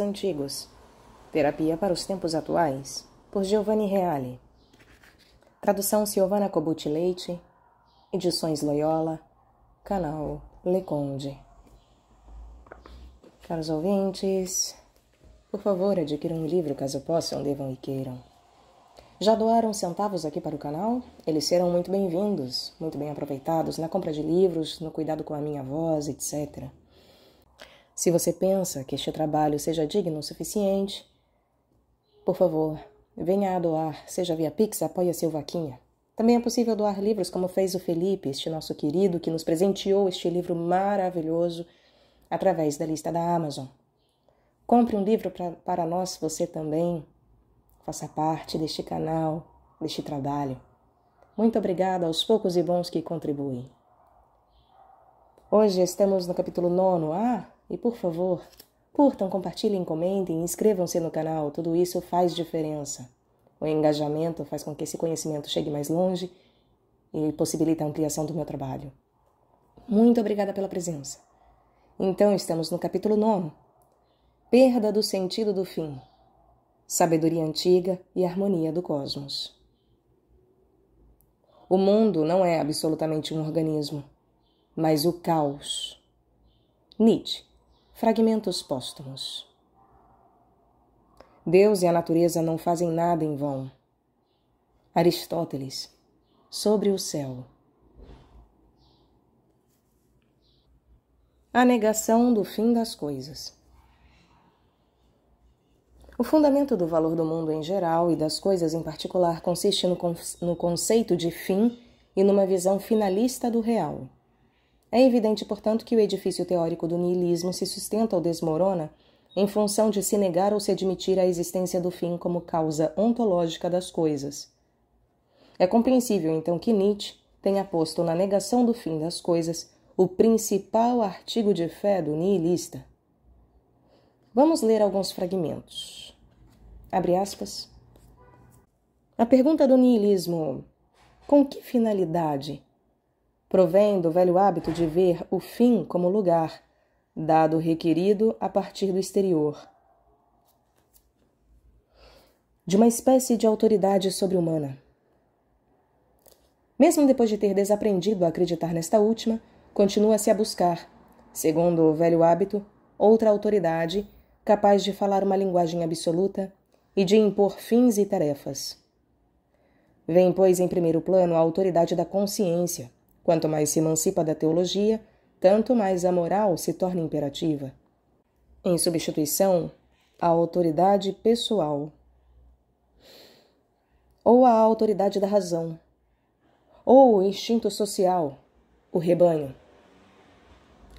antigos. Terapia para os tempos atuais, por Giovanni Reale. Tradução Silvana Cobuti Leite, Edições Loyola, canal Leconde. Caros ouvintes, por favor, adquiram um livro caso possam, devam e queiram. Já doaram centavos aqui para o canal? Eles serão muito bem-vindos, muito bem aproveitados na compra de livros, no cuidado com a minha voz, etc. Se você pensa que este trabalho seja digno o suficiente, por favor, venha a doar, seja via Pix, apoia seu vaquinha. Também é possível doar livros como fez o Felipe, este nosso querido que nos presenteou este livro maravilhoso através da lista da Amazon. Compre um livro pra, para nós, você também. Faça parte deste canal, deste trabalho. Muito obrigada aos poucos e bons que contribuem. Hoje estamos no capítulo 9. Ah, e por favor, curtam, compartilhem, comentem, inscrevam-se no canal, tudo isso faz diferença. O engajamento faz com que esse conhecimento chegue mais longe e possibilite a ampliação do meu trabalho. Muito obrigada pela presença. Então, estamos no capítulo 9: Perda do sentido do fim, sabedoria antiga e harmonia do cosmos. O mundo não é absolutamente um organismo, mas o caos. Nietzsche. Fragmentos póstumos. Deus e a natureza não fazem nada em vão. Aristóteles, sobre o céu. A negação do fim das coisas. O fundamento do valor do mundo em geral e das coisas em particular consiste no, no conceito de fim e numa visão finalista do real. É evidente, portanto, que o edifício teórico do niilismo se sustenta ou desmorona em função de se negar ou se admitir a existência do fim como causa ontológica das coisas. É compreensível, então, que Nietzsche tenha posto na negação do fim das coisas o principal artigo de fé do niilista. Vamos ler alguns fragmentos. Abre aspas. A pergunta do niilismo: com que finalidade provém do velho hábito de ver o fim como lugar, dado requerido a partir do exterior. De uma espécie de autoridade sobre-humana. Mesmo depois de ter desaprendido a acreditar nesta última, continua-se a buscar, segundo o velho hábito, outra autoridade capaz de falar uma linguagem absoluta e de impor fins e tarefas. Vem, pois, em primeiro plano a autoridade da consciência Quanto mais se emancipa da teologia, tanto mais a moral se torna imperativa. Em substituição, a autoridade pessoal ou a autoridade da razão, ou o instinto social, o rebanho,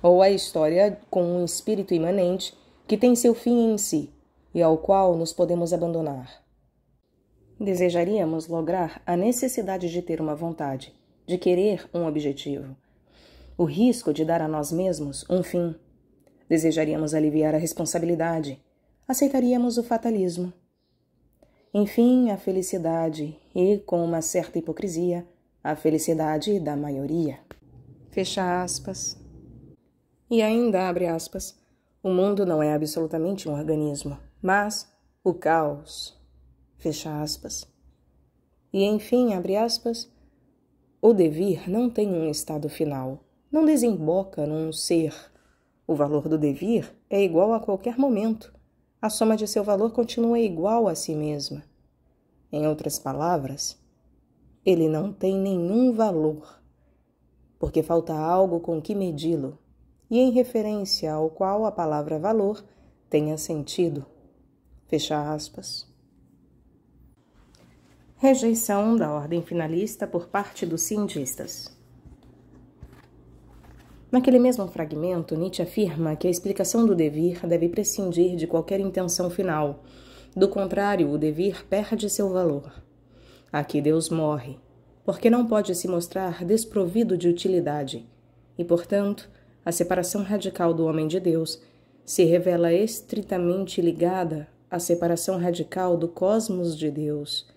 ou a história com um espírito imanente que tem seu fim em si e ao qual nos podemos abandonar. Desejaríamos lograr a necessidade de ter uma vontade, de querer um objetivo, o risco de dar a nós mesmos um fim. Desejaríamos aliviar a responsabilidade, aceitaríamos o fatalismo. Enfim, a felicidade, e com uma certa hipocrisia, a felicidade da maioria. Fecha aspas. E ainda abre aspas. O mundo não é absolutamente um organismo, mas o caos. Fecha aspas. E enfim, abre aspas, o devir não tem um estado final, não desemboca num ser. O valor do devir é igual a qualquer momento. A soma de seu valor continua igual a si mesma. Em outras palavras, ele não tem nenhum valor, porque falta algo com que medi-lo, e em referência ao qual a palavra valor tenha sentido. Fecha aspas. Rejeição da ordem finalista por parte dos cientistas. Naquele mesmo fragmento, Nietzsche afirma que a explicação do devir deve prescindir de qualquer intenção final. Do contrário, o devir perde seu valor. Aqui Deus morre, porque não pode se mostrar desprovido de utilidade, e, portanto, a separação radical do homem de Deus se revela estritamente ligada à separação radical do cosmos de Deus,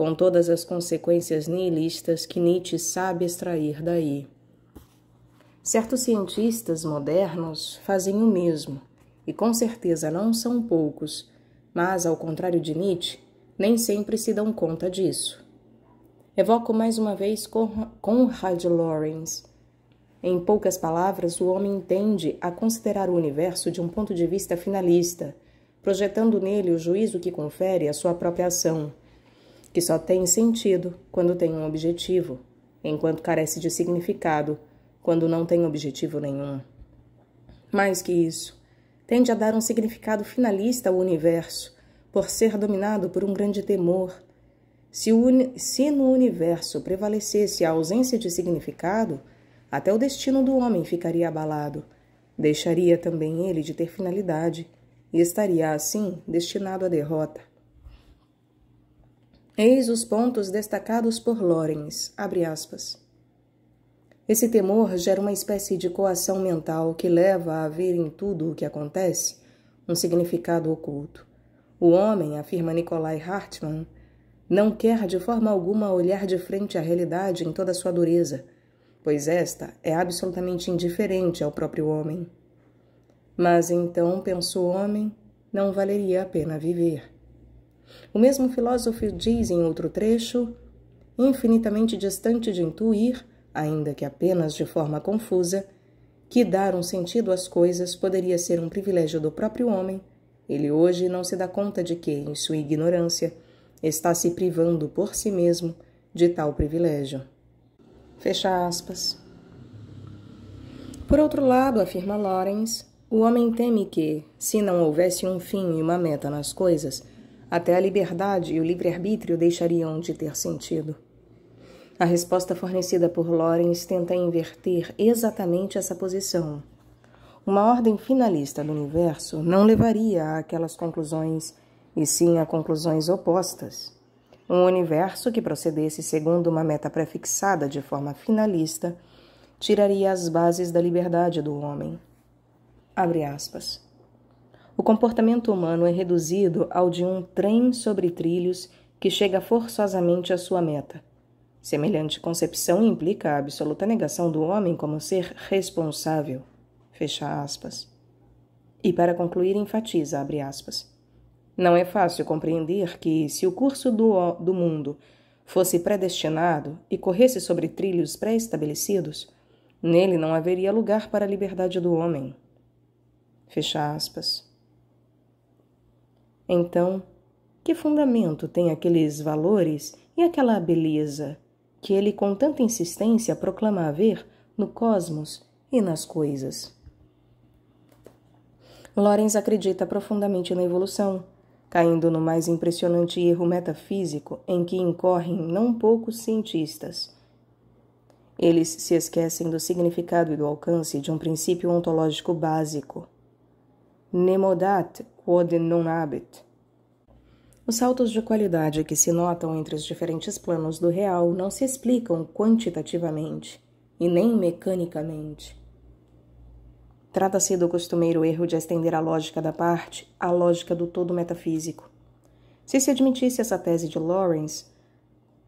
com todas as consequências nihilistas que Nietzsche sabe extrair daí. Certos cientistas modernos fazem o mesmo, e com certeza não são poucos, mas, ao contrário de Nietzsche, nem sempre se dão conta disso. Evoco mais uma vez Conrad Lawrence. Em poucas palavras, o homem tende a considerar o universo de um ponto de vista finalista, projetando nele o juízo que confere à sua própria ação que só tem sentido quando tem um objetivo, enquanto carece de significado quando não tem objetivo nenhum. Mais que isso, tende a dar um significado finalista ao universo, por ser dominado por um grande temor. Se, uni se no universo prevalecesse a ausência de significado, até o destino do homem ficaria abalado. Deixaria também ele de ter finalidade e estaria, assim, destinado à derrota. Eis os pontos destacados por Lorenz, Esse temor gera uma espécie de coação mental que leva a ver em tudo o que acontece um significado oculto. O homem, afirma Nikolai Hartmann, não quer de forma alguma olhar de frente à realidade em toda sua dureza, pois esta é absolutamente indiferente ao próprio homem. Mas então, pensou o homem, não valeria a pena viver. O mesmo filósofo diz em outro trecho: infinitamente distante de intuir, ainda que apenas de forma confusa, que dar um sentido às coisas poderia ser um privilégio do próprio homem, ele hoje não se dá conta de que, em sua ignorância, está se privando por si mesmo de tal privilégio. Fecha aspas. Por outro lado, afirma Lawrence, o homem teme que, se não houvesse um fim e uma meta nas coisas, até a liberdade e o livre-arbítrio deixariam de ter sentido. A resposta fornecida por Lorenz tenta inverter exatamente essa posição. Uma ordem finalista do universo não levaria àquelas conclusões, e sim a conclusões opostas. Um universo que procedesse segundo uma meta prefixada de forma finalista tiraria as bases da liberdade do homem. Abre aspas. O comportamento humano é reduzido ao de um trem sobre trilhos que chega forçosamente à sua meta. Semelhante concepção implica a absoluta negação do homem como ser responsável. Fecha aspas. E para concluir, enfatiza, abre aspas. Não é fácil compreender que, se o curso do, do mundo fosse predestinado e corresse sobre trilhos pré-estabelecidos, nele não haveria lugar para a liberdade do homem. Fecha aspas. Então, que fundamento tem aqueles valores e aquela beleza que ele com tanta insistência proclama haver no cosmos e nas coisas? Lorenz acredita profundamente na evolução, caindo no mais impressionante erro metafísico em que incorrem não poucos cientistas. Eles se esquecem do significado e do alcance de um princípio ontológico básico. Nemodat quod non habet. Os saltos de qualidade que se notam entre os diferentes planos do real não se explicam quantitativamente e nem mecanicamente. Trata-se do costumeiro erro de estender a lógica da parte à lógica do todo metafísico. Se se admitisse essa tese de Lawrence,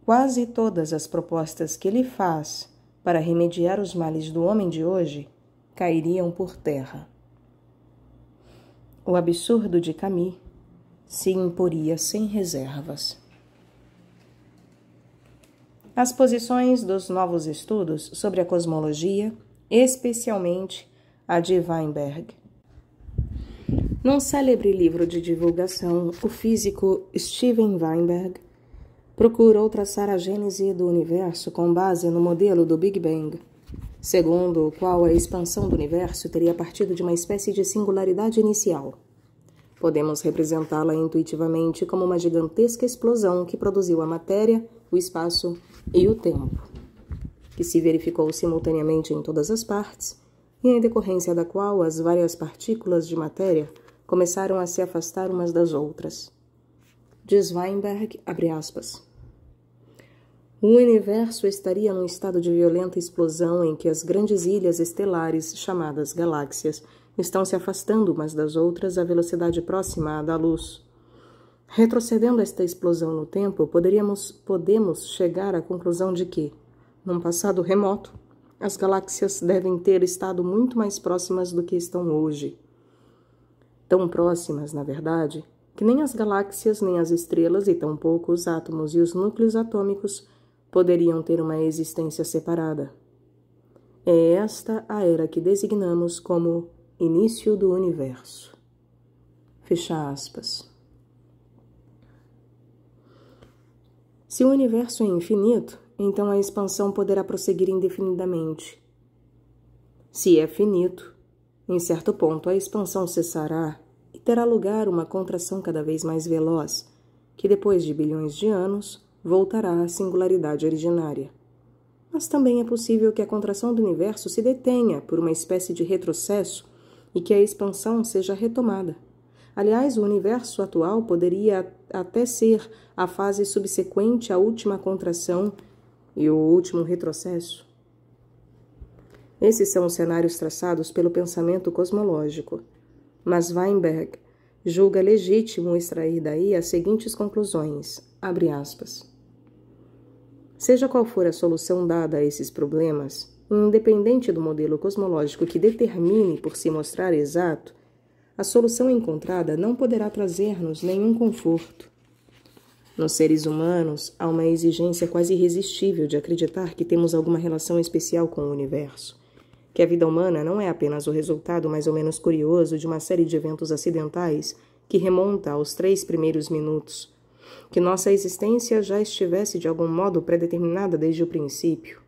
quase todas as propostas que ele faz para remediar os males do homem de hoje cairiam por terra. O absurdo de Camille se imporia sem reservas. As posições dos novos estudos sobre a cosmologia, especialmente a de Weinberg. Num célebre livro de divulgação, o físico Steven Weinberg procurou traçar a gênese do universo com base no modelo do Big Bang segundo o qual a expansão do universo teria partido de uma espécie de singularidade inicial. Podemos representá-la intuitivamente como uma gigantesca explosão que produziu a matéria, o espaço e o tempo, que se verificou simultaneamente em todas as partes, e em decorrência da qual as várias partículas de matéria começaram a se afastar umas das outras. Diz Weinberg, abre aspas o universo estaria num estado de violenta explosão em que as grandes ilhas estelares, chamadas galáxias, estão se afastando umas das outras à velocidade próxima à da luz. Retrocedendo esta explosão no tempo, poderíamos, podemos chegar à conclusão de que, num passado remoto, as galáxias devem ter estado muito mais próximas do que estão hoje. Tão próximas, na verdade, que nem as galáxias, nem as estrelas e tampouco os átomos e os núcleos atômicos poderiam ter uma existência separada. É esta a era que designamos como início do universo. Fecha aspas. Se o universo é infinito, então a expansão poderá prosseguir indefinidamente. Se é finito, em certo ponto a expansão cessará e terá lugar uma contração cada vez mais veloz, que depois de bilhões de anos voltará à singularidade originária. Mas também é possível que a contração do universo se detenha por uma espécie de retrocesso e que a expansão seja retomada. Aliás, o universo atual poderia até ser a fase subsequente à última contração e o último retrocesso. Esses são os cenários traçados pelo pensamento cosmológico. Mas Weinberg julga legítimo extrair daí as seguintes conclusões: abre aspas. Seja qual for a solução dada a esses problemas, independente do modelo cosmológico que determine por se mostrar exato, a solução encontrada não poderá trazer-nos nenhum conforto. Nos seres humanos, há uma exigência quase irresistível de acreditar que temos alguma relação especial com o universo, que a vida humana não é apenas o resultado mais ou menos curioso de uma série de eventos acidentais que remonta aos três primeiros minutos que nossa existência já estivesse de algum modo predeterminada desde o princípio.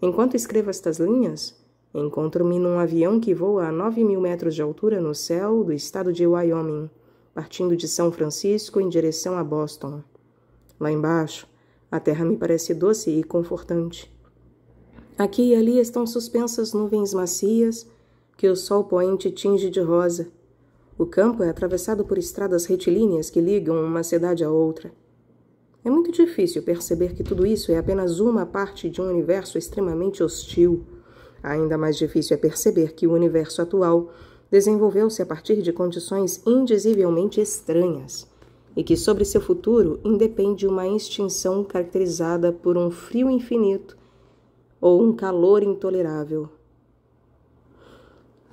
Enquanto escrevo estas linhas, encontro-me num avião que voa a 9 mil metros de altura no céu do estado de Wyoming, partindo de São Francisco em direção a Boston. Lá embaixo, a terra me parece doce e confortante. Aqui e ali estão suspensas nuvens macias que o sol poente tinge de rosa o campo é atravessado por estradas retilíneas que ligam uma cidade a outra. É muito difícil perceber que tudo isso é apenas uma parte de um universo extremamente hostil. Ainda mais difícil é perceber que o universo atual desenvolveu-se a partir de condições indizivelmente estranhas e que sobre seu futuro independe uma extinção caracterizada por um frio infinito ou um calor intolerável.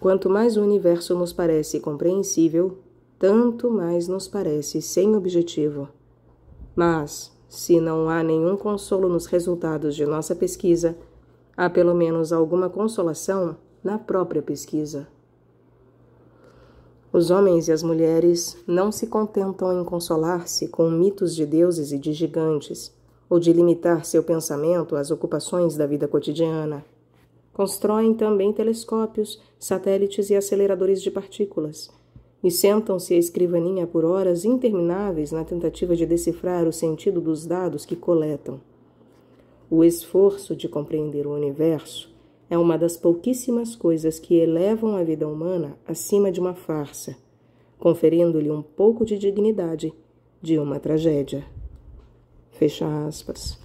Quanto mais o universo nos parece compreensível, tanto mais nos parece sem objetivo. Mas, se não há nenhum consolo nos resultados de nossa pesquisa, há pelo menos alguma consolação na própria pesquisa. Os homens e as mulheres não se contentam em consolar-se com mitos de deuses e de gigantes, ou de limitar seu pensamento às ocupações da vida cotidiana. Constroem também telescópios, satélites e aceleradores de partículas. E sentam-se à escrivaninha por horas intermináveis na tentativa de decifrar o sentido dos dados que coletam. O esforço de compreender o universo é uma das pouquíssimas coisas que elevam a vida humana acima de uma farsa, conferindo-lhe um pouco de dignidade de uma tragédia. Fecha aspas.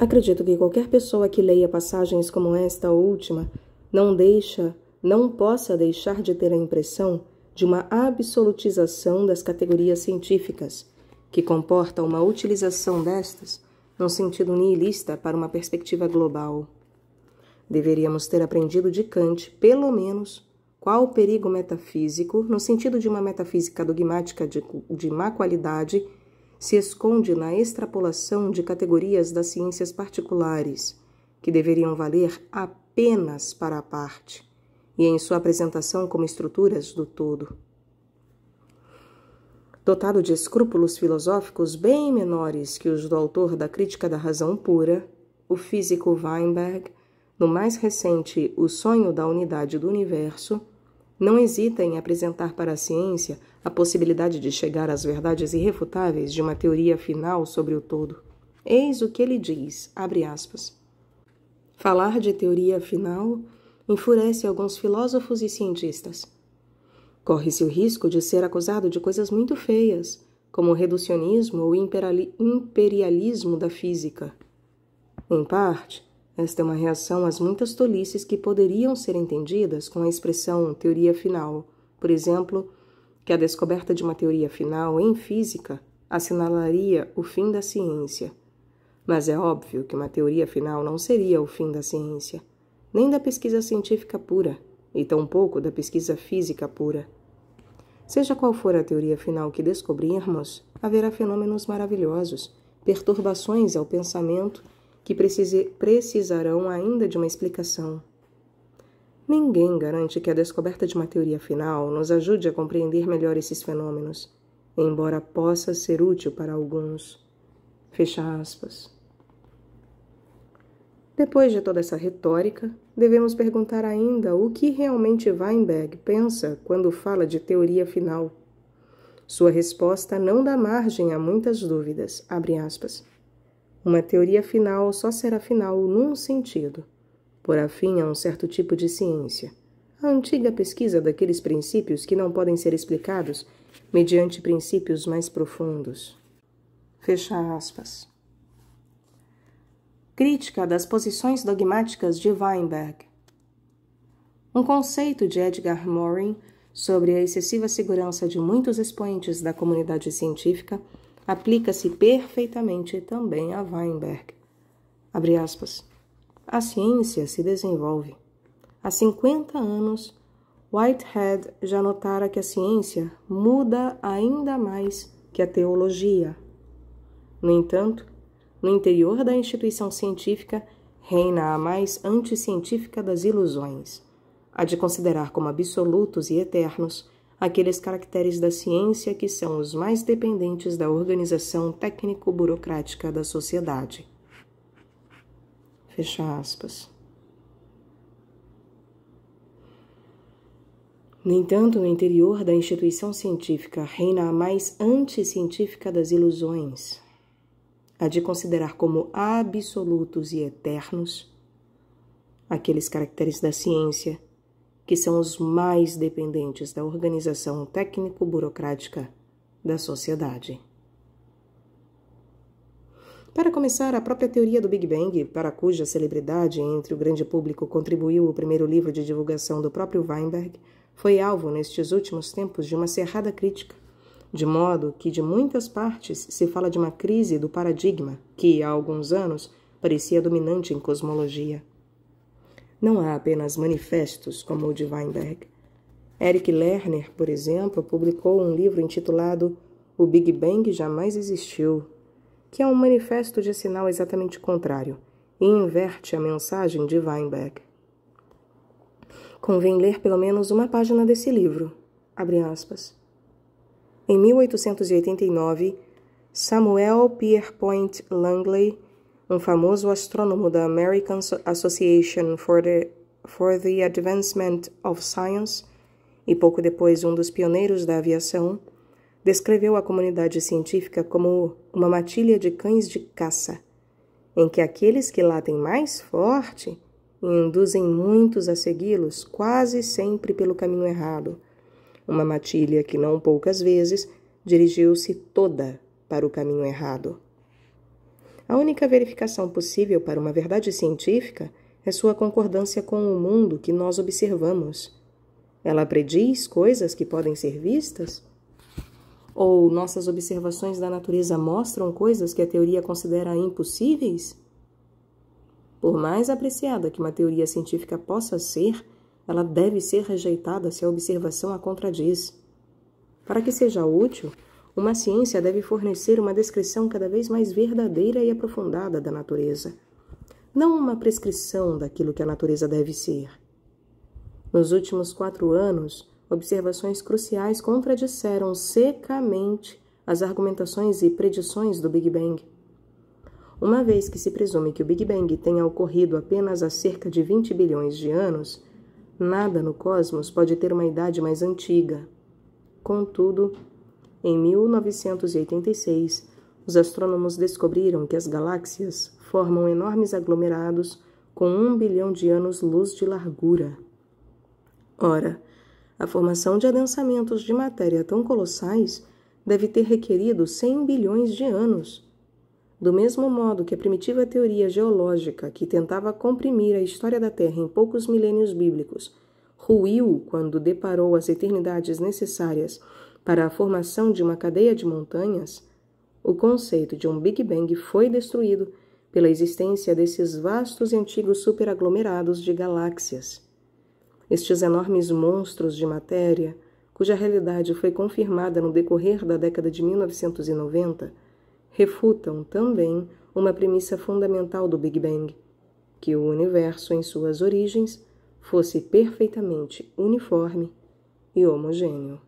Acredito que qualquer pessoa que leia passagens como esta última não deixa, não possa deixar de ter a impressão de uma absolutização das categorias científicas, que comporta uma utilização destas num sentido nihilista para uma perspectiva global. Deveríamos ter aprendido de Kant, pelo menos, qual o perigo metafísico, no sentido de uma metafísica dogmática de, de má qualidade se esconde na extrapolação de categorias das ciências particulares, que deveriam valer apenas para a parte, e em sua apresentação como estruturas do todo. Dotado de escrúpulos filosóficos bem menores que os do autor da Crítica da Razão Pura, o físico Weinberg, no mais recente O Sonho da Unidade do Universo, não hesita em apresentar para a ciência a possibilidade de chegar às verdades irrefutáveis de uma teoria final sobre o todo. Eis o que ele diz, abre aspas. Falar de teoria final enfurece alguns filósofos e cientistas. Corre-se o risco de ser acusado de coisas muito feias, como o reducionismo ou imperialismo da física. Em parte, esta é uma reação às muitas tolices que poderiam ser entendidas com a expressão teoria final. Por exemplo, que a descoberta de uma teoria final em física assinalaria o fim da ciência. Mas é óbvio que uma teoria final não seria o fim da ciência, nem da pesquisa científica pura, e tampouco da pesquisa física pura. Seja qual for a teoria final que descobrirmos, haverá fenômenos maravilhosos, perturbações ao pensamento que precise, precisarão ainda de uma explicação. Ninguém garante que a descoberta de uma teoria final nos ajude a compreender melhor esses fenômenos, embora possa ser útil para alguns. Fecha aspas. Depois de toda essa retórica, devemos perguntar ainda o que realmente Weinberg pensa quando fala de teoria final. Sua resposta não dá margem a muitas dúvidas, abre aspas. Uma teoria final só será final num sentido, por afim a um certo tipo de ciência. A antiga pesquisa daqueles princípios que não podem ser explicados mediante princípios mais profundos. Fecha aspas. Crítica das posições dogmáticas de Weinberg. Um conceito de Edgar Morin sobre a excessiva segurança de muitos expoentes da comunidade científica aplica-se perfeitamente também a Weinberg. Abre aspas. A ciência se desenvolve. Há 50 anos, Whitehead já notara que a ciência muda ainda mais que a teologia. No entanto, no interior da instituição científica reina a mais anticientífica das ilusões, a de considerar como absolutos e eternos aqueles caracteres da ciência que são os mais dependentes da organização técnico-burocrática da sociedade. Fecha aspas. No entanto, no interior da instituição científica reina a mais anticientífica das ilusões, a de considerar como absolutos e eternos aqueles caracteres da ciência que são os mais dependentes da organização técnico-burocrática da sociedade. Para começar, a própria teoria do Big Bang, para cuja celebridade entre o grande público contribuiu o primeiro livro de divulgação do próprio Weinberg, foi alvo nestes últimos tempos de uma cerrada crítica, de modo que de muitas partes se fala de uma crise do paradigma que há alguns anos parecia dominante em cosmologia. Não há apenas manifestos como o de Weinberg. Eric Lerner, por exemplo, publicou um livro intitulado O Big Bang Jamais Existiu, que é um manifesto de sinal exatamente contrário e inverte a mensagem de Weinberg. Convém ler pelo menos uma página desse livro. Em 1889, Samuel Pierpoint Langley um famoso astrônomo da American Association for the, for the Advancement of Science e pouco depois um dos pioneiros da aviação, descreveu a comunidade científica como uma matilha de cães de caça, em que aqueles que latem mais forte induzem muitos a segui-los quase sempre pelo caminho errado. Uma matilha que não poucas vezes dirigiu-se toda para o caminho errado. A única verificação possível para uma verdade científica é sua concordância com o mundo que nós observamos. Ela prediz coisas que podem ser vistas? Ou nossas observações da natureza mostram coisas que a teoria considera impossíveis? Por mais apreciada que uma teoria científica possa ser, ela deve ser rejeitada se a observação a contradiz. Para que seja útil, uma ciência deve fornecer uma descrição cada vez mais verdadeira e aprofundada da natureza, não uma prescrição daquilo que a natureza deve ser. Nos últimos quatro anos, observações cruciais contradisseram secamente as argumentações e predições do Big Bang. Uma vez que se presume que o Big Bang tenha ocorrido apenas há cerca de 20 bilhões de anos, nada no cosmos pode ter uma idade mais antiga. Contudo, em 1986, os astrônomos descobriram que as galáxias formam enormes aglomerados com um bilhão de anos-luz de largura. Ora, a formação de adensamentos de matéria tão colossais deve ter requerido 100 bilhões de anos. Do mesmo modo que a primitiva teoria geológica, que tentava comprimir a história da Terra em poucos milênios bíblicos, ruiu quando deparou as eternidades necessárias para a formação de uma cadeia de montanhas, o conceito de um Big Bang foi destruído pela existência desses vastos e antigos superaglomerados de galáxias. Estes enormes monstros de matéria, cuja realidade foi confirmada no decorrer da década de 1990, refutam também uma premissa fundamental do Big Bang, que o universo em suas origens fosse perfeitamente uniforme e homogêneo.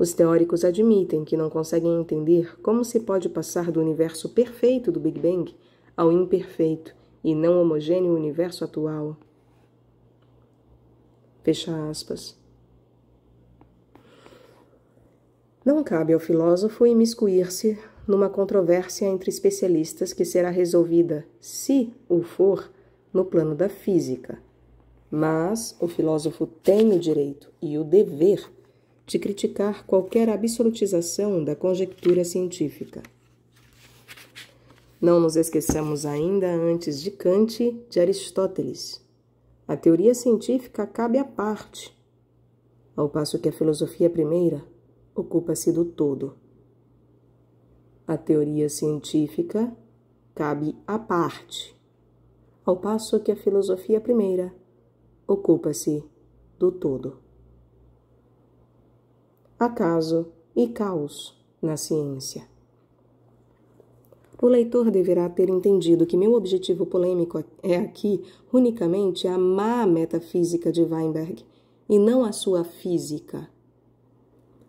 Os teóricos admitem que não conseguem entender como se pode passar do universo perfeito do Big Bang ao imperfeito e não homogêneo universo atual. Fecha aspas. Não cabe ao filósofo imiscuir-se numa controvérsia entre especialistas que será resolvida, se o for, no plano da física. Mas o filósofo tem o direito e o dever de criticar qualquer absolutização da conjectura científica. Não nos esqueçamos ainda antes de Kant de Aristóteles. A teoria científica cabe à parte, ao passo que a filosofia primeira ocupa-se do todo. A teoria científica cabe à parte, ao passo que a filosofia primeira ocupa-se do todo acaso e caos na ciência. O leitor deverá ter entendido que meu objetivo polêmico é aqui unicamente a má metafísica de Weinberg e não a sua física.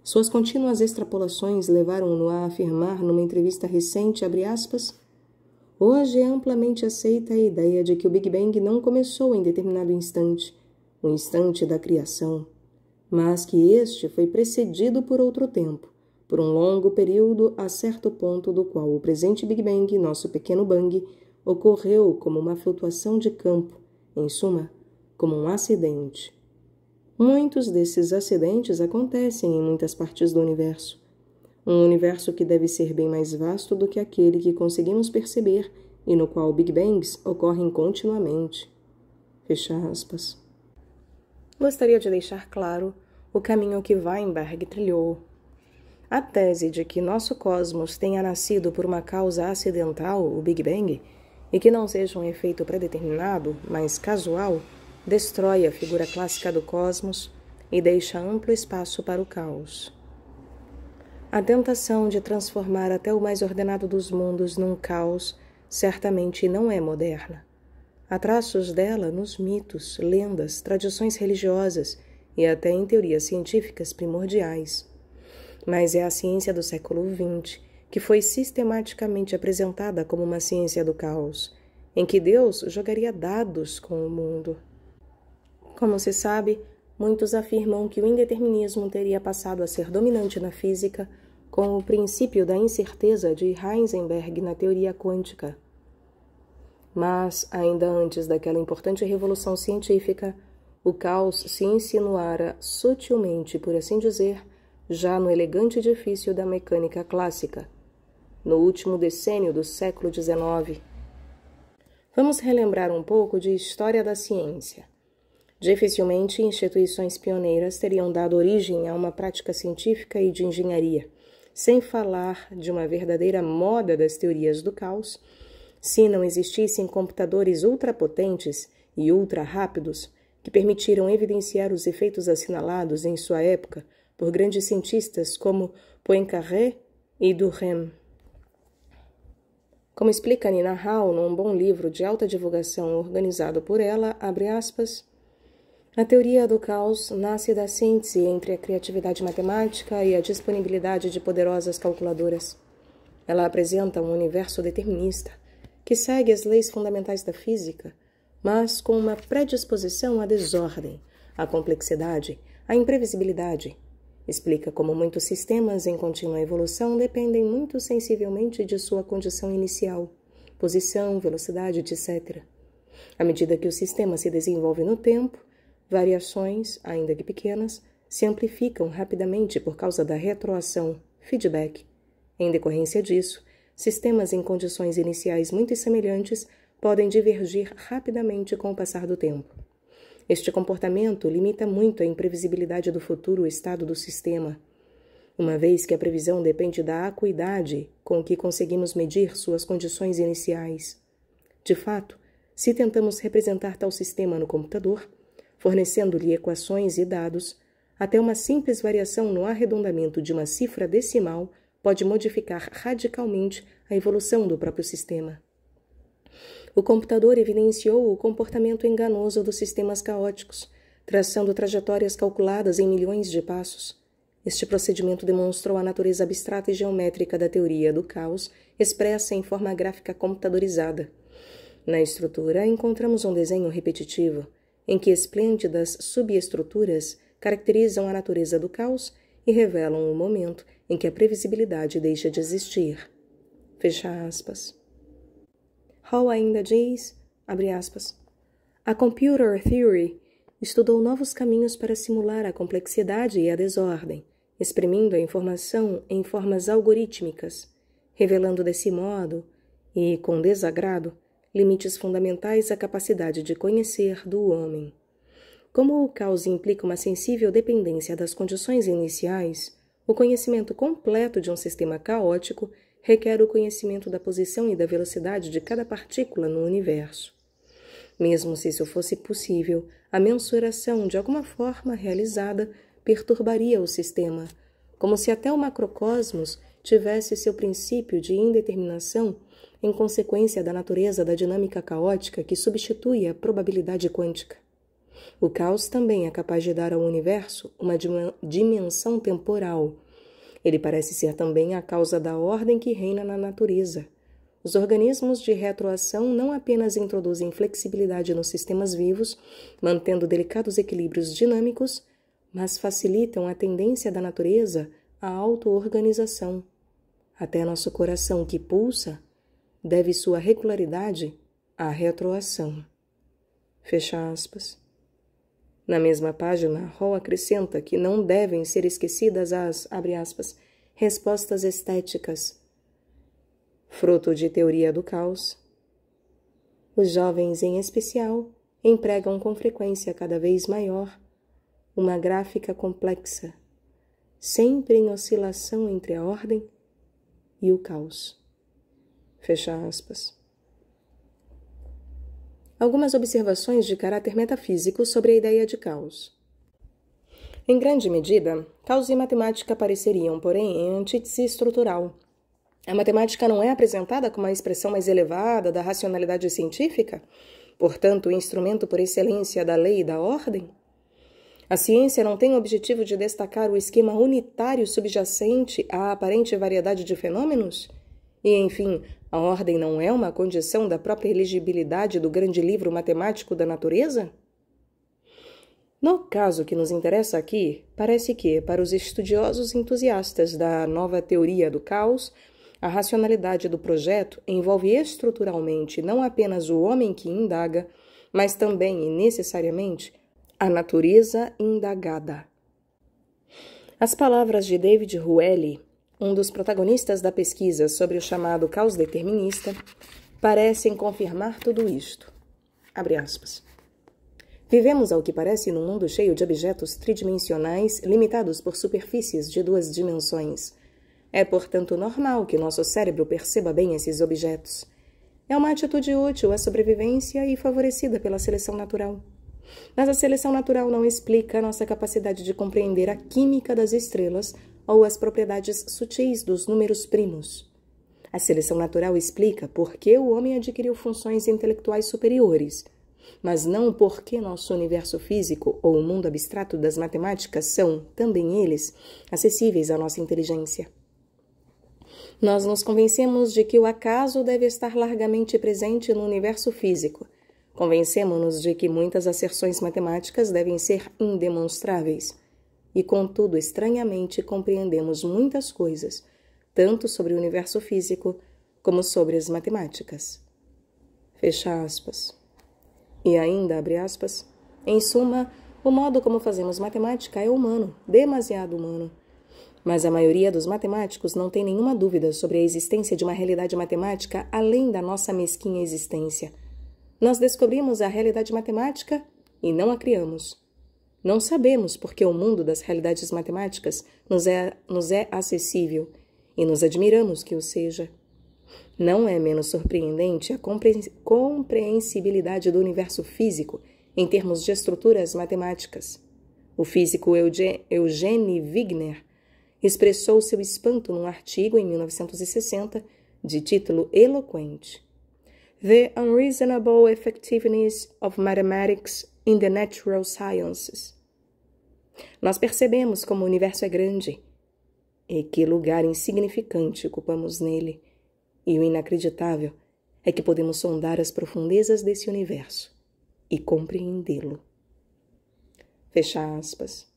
Suas contínuas extrapolações levaram-no a afirmar numa entrevista recente, aspas, Hoje é amplamente aceita a ideia de que o Big Bang não começou em determinado instante, o instante da criação, mas que este foi precedido por outro tempo, por um longo período a certo ponto do qual o presente Big Bang, nosso pequeno bang, ocorreu como uma flutuação de campo, em suma, como um acidente. Muitos desses acidentes acontecem em muitas partes do universo. Um universo que deve ser bem mais vasto do que aquele que conseguimos perceber e no qual Big Bangs ocorrem continuamente. Fecha aspas gostaria de deixar claro o caminho que Weinberg trilhou. A tese de que nosso cosmos tenha nascido por uma causa acidental, o Big Bang, e que não seja um efeito predeterminado, mas casual, destrói a figura clássica do cosmos e deixa amplo espaço para o caos. A tentação de transformar até o mais ordenado dos mundos num caos certamente não é moderna. Há traços dela nos mitos, lendas, tradições religiosas e até em teorias científicas primordiais. Mas é a ciência do século XX que foi sistematicamente apresentada como uma ciência do caos, em que Deus jogaria dados com o mundo. Como se sabe, muitos afirmam que o indeterminismo teria passado a ser dominante na física com o princípio da incerteza de Heisenberg na teoria quântica mas, ainda antes daquela importante revolução científica, o caos se insinuara sutilmente, por assim dizer, já no elegante edifício da mecânica clássica, no último decênio do século XIX. Vamos relembrar um pouco de história da ciência. Dificilmente instituições pioneiras teriam dado origem a uma prática científica e de engenharia, sem falar de uma verdadeira moda das teorias do caos se não existissem computadores ultrapotentes e ultra-rápidos, que permitiram evidenciar os efeitos assinalados em sua época por grandes cientistas como Poincaré e Durkheim. Como explica Nina Hall num bom livro de alta divulgação organizado por ela, aspas, a teoria do caos nasce da síntese entre a criatividade matemática e a disponibilidade de poderosas calculadoras. Ela apresenta um universo determinista, que segue as leis fundamentais da física, mas com uma predisposição à desordem, à complexidade, à imprevisibilidade. Explica como muitos sistemas em contínua evolução dependem muito sensivelmente de sua condição inicial, posição, velocidade, etc. À medida que o sistema se desenvolve no tempo, variações, ainda que pequenas, se amplificam rapidamente por causa da retroação, feedback. Em decorrência disso, sistemas em condições iniciais muito semelhantes podem divergir rapidamente com o passar do tempo. Este comportamento limita muito a imprevisibilidade do futuro estado do sistema, uma vez que a previsão depende da acuidade com que conseguimos medir suas condições iniciais. De fato, se tentamos representar tal sistema no computador, fornecendo-lhe equações e dados, até uma simples variação no arredondamento de uma cifra decimal pode modificar radicalmente a evolução do próprio sistema. O computador evidenciou o comportamento enganoso dos sistemas caóticos, traçando trajetórias calculadas em milhões de passos. Este procedimento demonstrou a natureza abstrata e geométrica da teoria do caos, expressa em forma gráfica computadorizada. Na estrutura, encontramos um desenho repetitivo, em que esplêndidas subestruturas caracterizam a natureza do caos e revelam o momento em que a previsibilidade deixa de existir. Fecha aspas. Hall ainda diz, aspas, a computer theory estudou novos caminhos para simular a complexidade e a desordem, exprimindo a informação em formas algorítmicas, revelando desse modo, e com desagrado, limites fundamentais à capacidade de conhecer do homem. Como o caos implica uma sensível dependência das condições iniciais, o conhecimento completo de um sistema caótico requer o conhecimento da posição e da velocidade de cada partícula no universo. Mesmo se isso fosse possível, a mensuração, de alguma forma realizada, perturbaria o sistema, como se até o macrocosmos tivesse seu princípio de indeterminação em consequência da natureza da dinâmica caótica que substitui a probabilidade quântica. O caos também é capaz de dar ao universo uma dimensão temporal. Ele parece ser também a causa da ordem que reina na natureza. Os organismos de retroação não apenas introduzem flexibilidade nos sistemas vivos, mantendo delicados equilíbrios dinâmicos, mas facilitam a tendência da natureza à autoorganização. Até nosso coração que pulsa deve sua regularidade à retroação. Fecha aspas. Na mesma página, Hall acrescenta que não devem ser esquecidas as, aspas, respostas estéticas. Fruto de teoria do caos. Os jovens, em especial, empregam com frequência cada vez maior uma gráfica complexa, sempre em oscilação entre a ordem e o caos. Fecha aspas algumas observações de caráter metafísico sobre a ideia de caos. Em grande medida, caos e matemática apareceriam, porém, em antítese estrutural. A matemática não é apresentada como a expressão mais elevada da racionalidade científica, portanto, o instrumento por excelência da lei e da ordem? A ciência não tem o objetivo de destacar o esquema unitário subjacente à aparente variedade de fenômenos? E, enfim, a ordem não é uma condição da própria elegibilidade do grande livro matemático da natureza? No caso que nos interessa aqui, parece que, para os estudiosos entusiastas da nova teoria do caos, a racionalidade do projeto envolve estruturalmente não apenas o homem que indaga, mas também e necessariamente a natureza indagada. As palavras de David Ruelle um dos protagonistas da pesquisa sobre o chamado caos determinista, parecem confirmar tudo isto. Vivemos, ao que parece, num mundo cheio de objetos tridimensionais limitados por superfícies de duas dimensões. É, portanto, normal que nosso cérebro perceba bem esses objetos. É uma atitude útil à sobrevivência e favorecida pela seleção natural. Mas a seleção natural não explica a nossa capacidade de compreender a química das estrelas ou as propriedades sutis dos números primos. A seleção natural explica por que o homem adquiriu funções intelectuais superiores, mas não por que nosso universo físico ou o mundo abstrato das matemáticas são, também eles, acessíveis à nossa inteligência. Nós nos convencemos de que o acaso deve estar largamente presente no universo físico. Convencemos-nos de que muitas asserções matemáticas devem ser indemonstráveis e, contudo, estranhamente compreendemos muitas coisas, tanto sobre o universo físico como sobre as matemáticas. Fecha aspas. E ainda, abre aspas, em suma, o modo como fazemos matemática é humano, demasiado humano. Mas a maioria dos matemáticos não tem nenhuma dúvida sobre a existência de uma realidade matemática além da nossa mesquinha existência. Nós descobrimos a realidade matemática e não a criamos. Não sabemos porque o mundo das realidades matemáticas nos é, nos é acessível e nos admiramos que o seja. Não é menos surpreendente a compreensibilidade do universo físico em termos de estruturas matemáticas. O físico Eugene Wigner expressou seu espanto num artigo em 1960 de título eloquente: The Unreasonable Effectiveness of Mathematics in the Natural Sciences. Nós percebemos como o universo é grande e que lugar insignificante ocupamos nele, e o inacreditável é que podemos sondar as profundezas desse universo e compreendê-lo. Fecha aspas.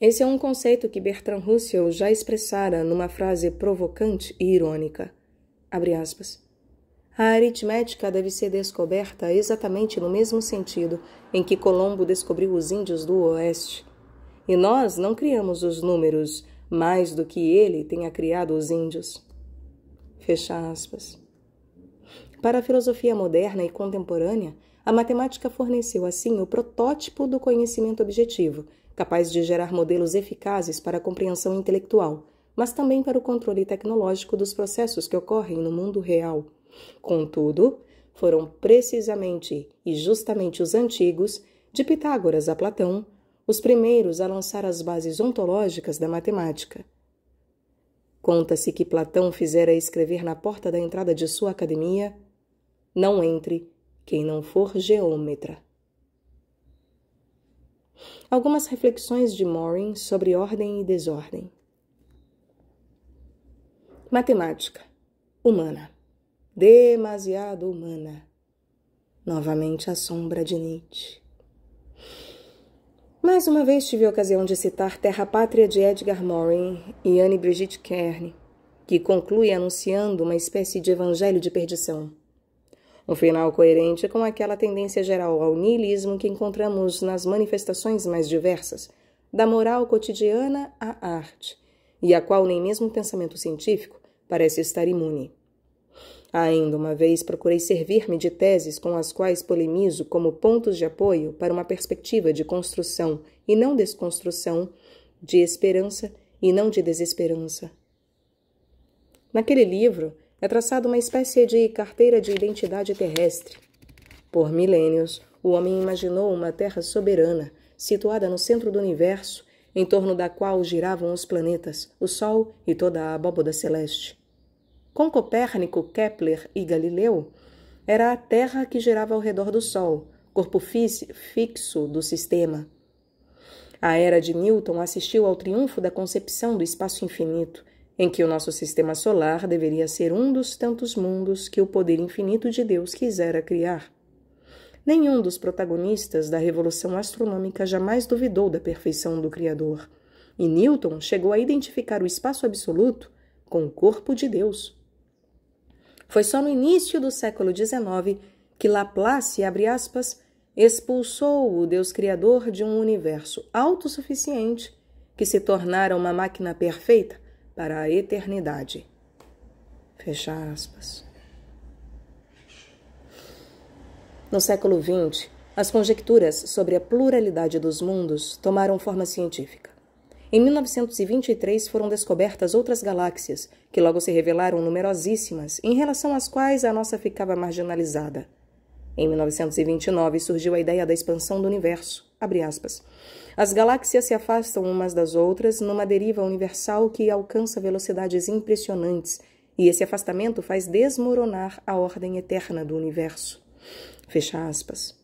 Esse é um conceito que Bertrand Russell já expressara numa frase provocante e irônica. Abre aspas. A aritmética deve ser descoberta exatamente no mesmo sentido em que Colombo descobriu os índios do Oeste. E nós não criamos os números mais do que ele tenha criado os índios. Fecha aspas. Para a filosofia moderna e contemporânea, a matemática forneceu assim o protótipo do conhecimento objetivo, capaz de gerar modelos eficazes para a compreensão intelectual, mas também para o controle tecnológico dos processos que ocorrem no mundo real. Contudo, foram precisamente e justamente os antigos, de Pitágoras a Platão, os primeiros a lançar as bases ontológicas da matemática. Conta-se que Platão fizera escrever na porta da entrada de sua academia: Não entre quem não for geômetra. Algumas reflexões de Morin sobre ordem e desordem. Matemática humana demasiado humana. Novamente a sombra de Nietzsche. Mais uma vez tive a ocasião de citar Terra Pátria de Edgar Morin e Anne Brigitte Kern, que conclui anunciando uma espécie de evangelho de perdição. Um final coerente com aquela tendência geral ao niilismo que encontramos nas manifestações mais diversas, da moral cotidiana à arte, e a qual nem mesmo o pensamento científico parece estar imune. Ainda uma vez procurei servir-me de teses com as quais polemizo como pontos de apoio para uma perspectiva de construção e não desconstrução, de esperança e não de desesperança. Naquele livro é traçada uma espécie de carteira de identidade terrestre. Por milênios, o homem imaginou uma terra soberana, situada no centro do universo, em torno da qual giravam os planetas, o Sol e toda a abóboda celeste. Com Copérnico, Kepler e Galileu, era a Terra que girava ao redor do Sol, corpo fixo do sistema. A era de Newton assistiu ao triunfo da concepção do espaço infinito, em que o nosso sistema solar deveria ser um dos tantos mundos que o poder infinito de Deus quisera criar. Nenhum dos protagonistas da revolução astronômica jamais duvidou da perfeição do Criador, e Newton chegou a identificar o espaço absoluto com o corpo de Deus. Foi só no início do século XIX que Laplace, abre aspas, expulsou o Deus Criador de um universo autossuficiente que se tornara uma máquina perfeita para a eternidade. Fecha aspas. No século XX, as conjecturas sobre a pluralidade dos mundos tomaram forma científica. Em 1923 foram descobertas outras galáxias, que logo se revelaram numerosíssimas, em relação às quais a nossa ficava marginalizada. Em 1929 surgiu a ideia da expansão do universo. As galáxias se afastam umas das outras numa deriva universal que alcança velocidades impressionantes, e esse afastamento faz desmoronar a ordem eterna do universo. Fecha aspas.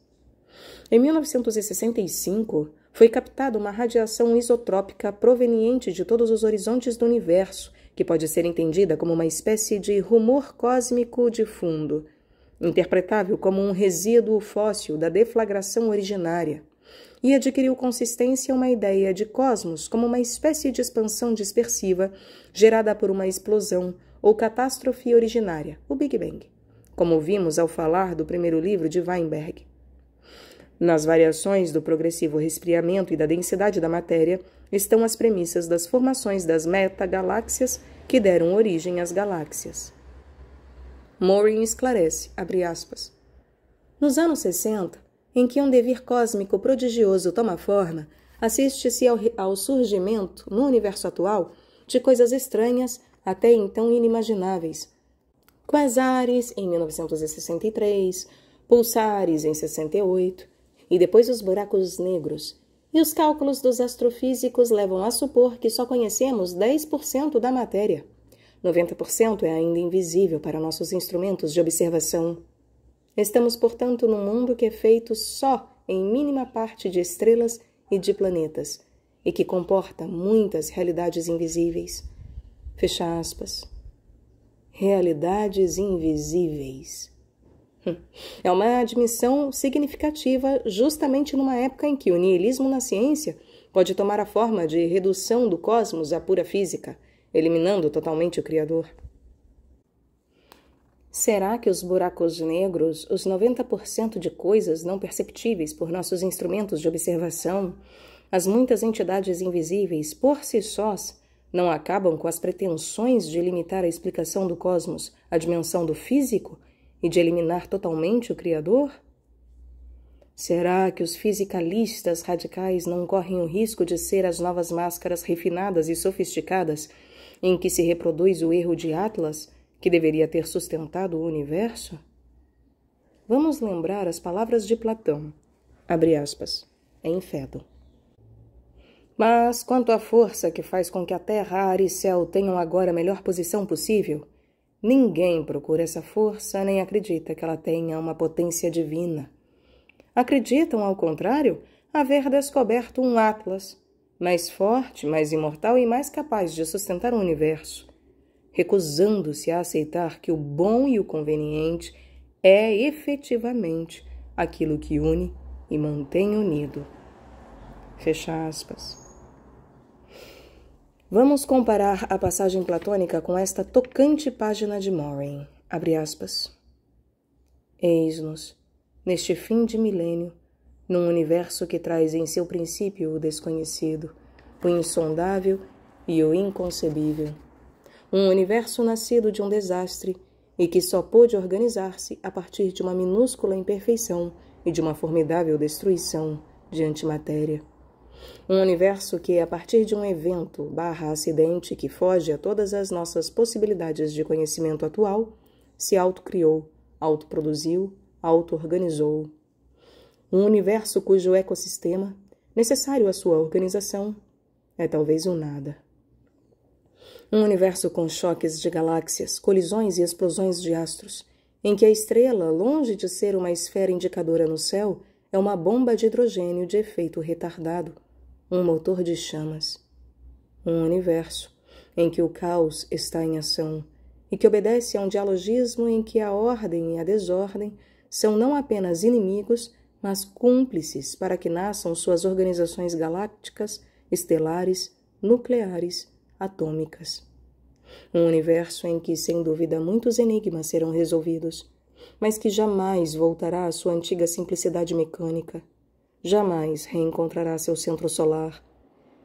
Em 1965, foi captada uma radiação isotrópica proveniente de todos os horizontes do universo, que pode ser entendida como uma espécie de rumor cósmico de fundo, interpretável como um resíduo fóssil da deflagração originária e adquiriu consistência uma ideia de cosmos como uma espécie de expansão dispersiva gerada por uma explosão ou catástrofe originária, o Big Bang, como vimos ao falar do primeiro livro de Weinberg. Nas variações do progressivo resfriamento e da densidade da matéria estão as premissas das formações das metagaláxias que deram origem às galáxias. Morin esclarece, aspas, Nos anos 60, em que um devir cósmico prodigioso toma forma, assiste-se ao, ao surgimento, no universo atual, de coisas estranhas, até então inimagináveis. Quasares, em 1963, pulsares, em 68, e depois os buracos negros. E os cálculos dos astrofísicos levam a supor que só conhecemos 10% da matéria. 90% é ainda invisível para nossos instrumentos de observação. Estamos, portanto, num mundo que é feito só em mínima parte de estrelas e de planetas, e que comporta muitas realidades invisíveis. Fecha aspas. Realidades invisíveis. É uma admissão significativa, justamente numa época em que o niilismo na ciência pode tomar a forma de redução do cosmos à pura física, eliminando totalmente o Criador. Será que os buracos negros, os 90% de coisas não perceptíveis por nossos instrumentos de observação, as muitas entidades invisíveis por si sós, não acabam com as pretensões de limitar a explicação do cosmos à dimensão do físico? e de eliminar totalmente o Criador? Será que os fisicalistas radicais não correm o risco de ser as novas máscaras refinadas e sofisticadas em que se reproduz o erro de Atlas, que deveria ter sustentado o universo? Vamos lembrar as palavras de Platão. Abre aspas. É infedo. Mas quanto à força que faz com que a terra, ar e céu tenham agora a melhor posição possível, Ninguém procura essa força nem acredita que ela tenha uma potência divina. Acreditam, ao contrário, haver descoberto um Atlas, mais forte, mais imortal e mais capaz de sustentar o universo, recusando-se a aceitar que o bom e o conveniente é efetivamente aquilo que une e mantém unido. Fecha aspas. Vamos comparar a passagem platônica com esta tocante página de Morin. Abre aspas. Eis-nos, neste fim de milênio, num universo que traz em seu princípio o desconhecido, o insondável e o inconcebível. Um universo nascido de um desastre e que só pôde organizar-se a partir de uma minúscula imperfeição e de uma formidável destruição de antimatéria. Um universo que, a partir de um evento barra acidente que foge a todas as nossas possibilidades de conhecimento atual, se autocriou, autoproduziu, auto-organizou. Um universo cujo ecossistema, necessário à sua organização, é talvez o um nada. Um universo com choques de galáxias, colisões e explosões de astros, em que a estrela, longe de ser uma esfera indicadora no céu, é uma bomba de hidrogênio de efeito retardado um motor de chamas, um universo em que o caos está em ação e que obedece a um dialogismo em que a ordem e a desordem são não apenas inimigos, mas cúmplices para que nasçam suas organizações galácticas, estelares, nucleares, atômicas. Um universo em que, sem dúvida, muitos enigmas serão resolvidos, mas que jamais voltará à sua antiga simplicidade mecânica jamais reencontrará seu centro solar,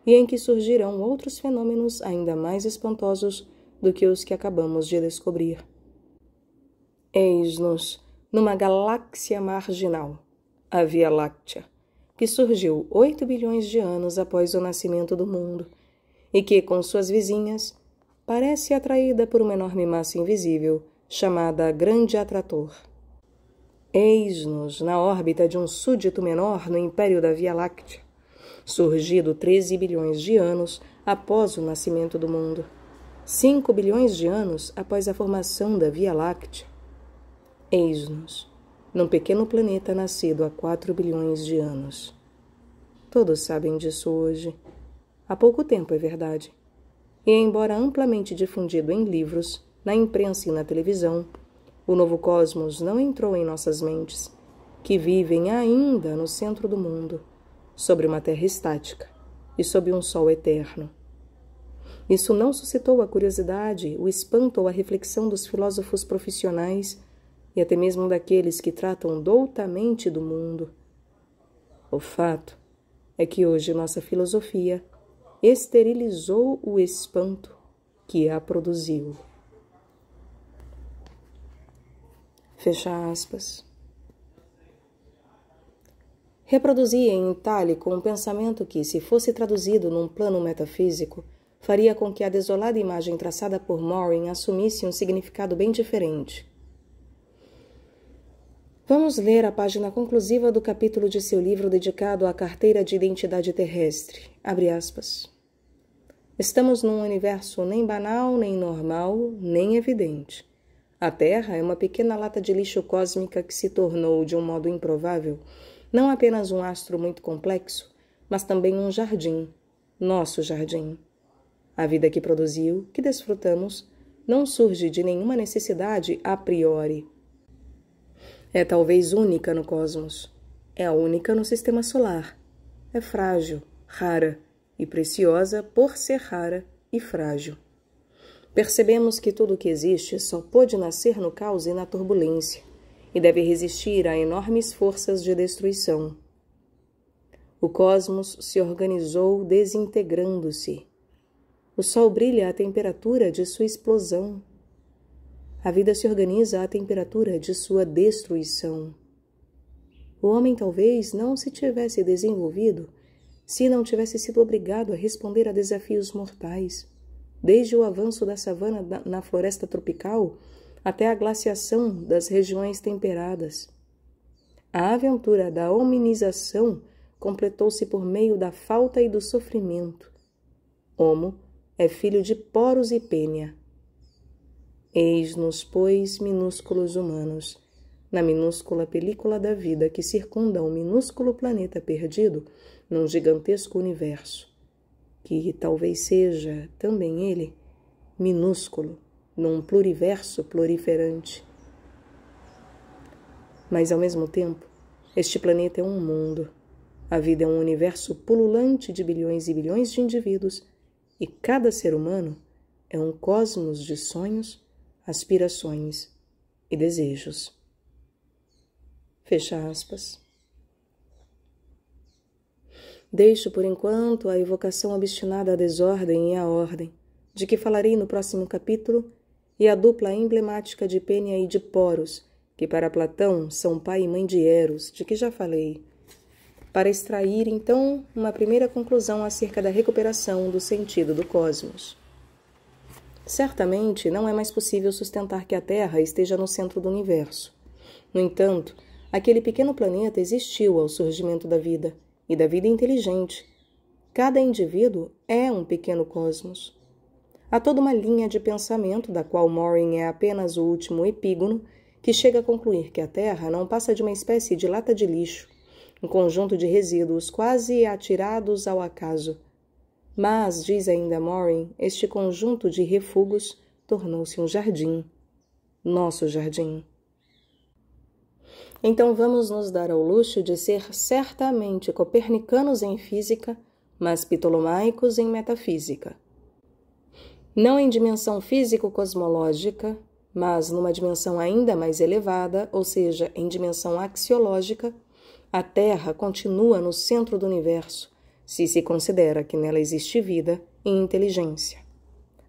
e em que surgirão outros fenômenos ainda mais espantosos do que os que acabamos de descobrir. Eis-nos numa galáxia marginal, a Via Láctea, que surgiu 8 bilhões de anos após o nascimento do mundo e que, com suas vizinhas, parece atraída por uma enorme massa invisível chamada Grande Atrator. Eis-nos na órbita de um súdito menor no império da Via Láctea, surgido 13 bilhões de anos após o nascimento do mundo, 5 bilhões de anos após a formação da Via Láctea. Eis-nos num pequeno planeta nascido há 4 bilhões de anos. Todos sabem disso hoje. Há pouco tempo, é verdade. E, embora amplamente difundido em livros, na imprensa e na televisão, o novo cosmos não entrou em nossas mentes, que vivem ainda no centro do mundo, sobre uma terra estática e sob um sol eterno. Isso não suscitou a curiosidade, o espanto ou a reflexão dos filósofos profissionais e até mesmo daqueles que tratam doutamente do mundo. O fato é que hoje nossa filosofia esterilizou o espanto que a produziu. Fecha aspas. Reproduzia em itálico um pensamento que, se fosse traduzido num plano metafísico, faria com que a desolada imagem traçada por Morin assumisse um significado bem diferente. Vamos ler a página conclusiva do capítulo de seu livro dedicado à carteira de identidade terrestre. Estamos num universo nem banal, nem normal, nem evidente. A Terra é uma pequena lata de lixo cósmica que se tornou, de um modo improvável, não apenas um astro muito complexo, mas também um jardim, nosso jardim. A vida que produziu, que desfrutamos, não surge de nenhuma necessidade a priori. É talvez única no cosmos. É a única no sistema solar. É frágil, rara e preciosa por ser rara e frágil percebemos que tudo o que existe só pôde nascer no caos e na turbulência, e deve resistir a enormes forças de destruição. O cosmos se organizou desintegrando-se. O sol brilha à temperatura de sua explosão. A vida se organiza à temperatura de sua destruição. O homem talvez não se tivesse desenvolvido se não tivesse sido obrigado a responder a desafios mortais desde o avanço da savana na floresta tropical até a glaciação das regiões temperadas. A aventura da hominização completou-se por meio da falta e do sofrimento. Homo é filho de Poros e Pênia. Eis-nos, pois, minúsculos humanos, na minúscula película da vida que circunda um minúsculo planeta perdido num gigantesco universo que talvez seja também ele minúsculo num pluriverso proliferante. Mas ao mesmo tempo, este planeta é um mundo. A vida é um universo pululante de bilhões e bilhões de indivíduos, e cada ser humano é um cosmos de sonhos, aspirações e desejos. Fecha aspas. Deixo por enquanto a evocação obstinada à desordem e à ordem, de que falarei no próximo capítulo, e a dupla emblemática de Pênia e de Poros, que para Platão são pai e mãe de Eros, de que já falei, para extrair então uma primeira conclusão acerca da recuperação do sentido do cosmos. Certamente não é mais possível sustentar que a Terra esteja no centro do universo. No entanto, aquele pequeno planeta existiu ao surgimento da vida e da vida inteligente. Cada indivíduo é um pequeno cosmos. Há toda uma linha de pensamento, da qual Morin é apenas o último epígono, que chega a concluir que a Terra não passa de uma espécie de lata de lixo, um conjunto de resíduos quase atirados ao acaso. Mas, diz ainda Morin, este conjunto de refugos tornou-se um jardim. Nosso jardim. Então vamos nos dar ao luxo de ser certamente copernicanos em física, mas ptolomaicos em metafísica. Não em dimensão físico-cosmológica, mas numa dimensão ainda mais elevada, ou seja, em dimensão axiológica, a Terra continua no centro do universo, se se considera que nela existe vida e inteligência.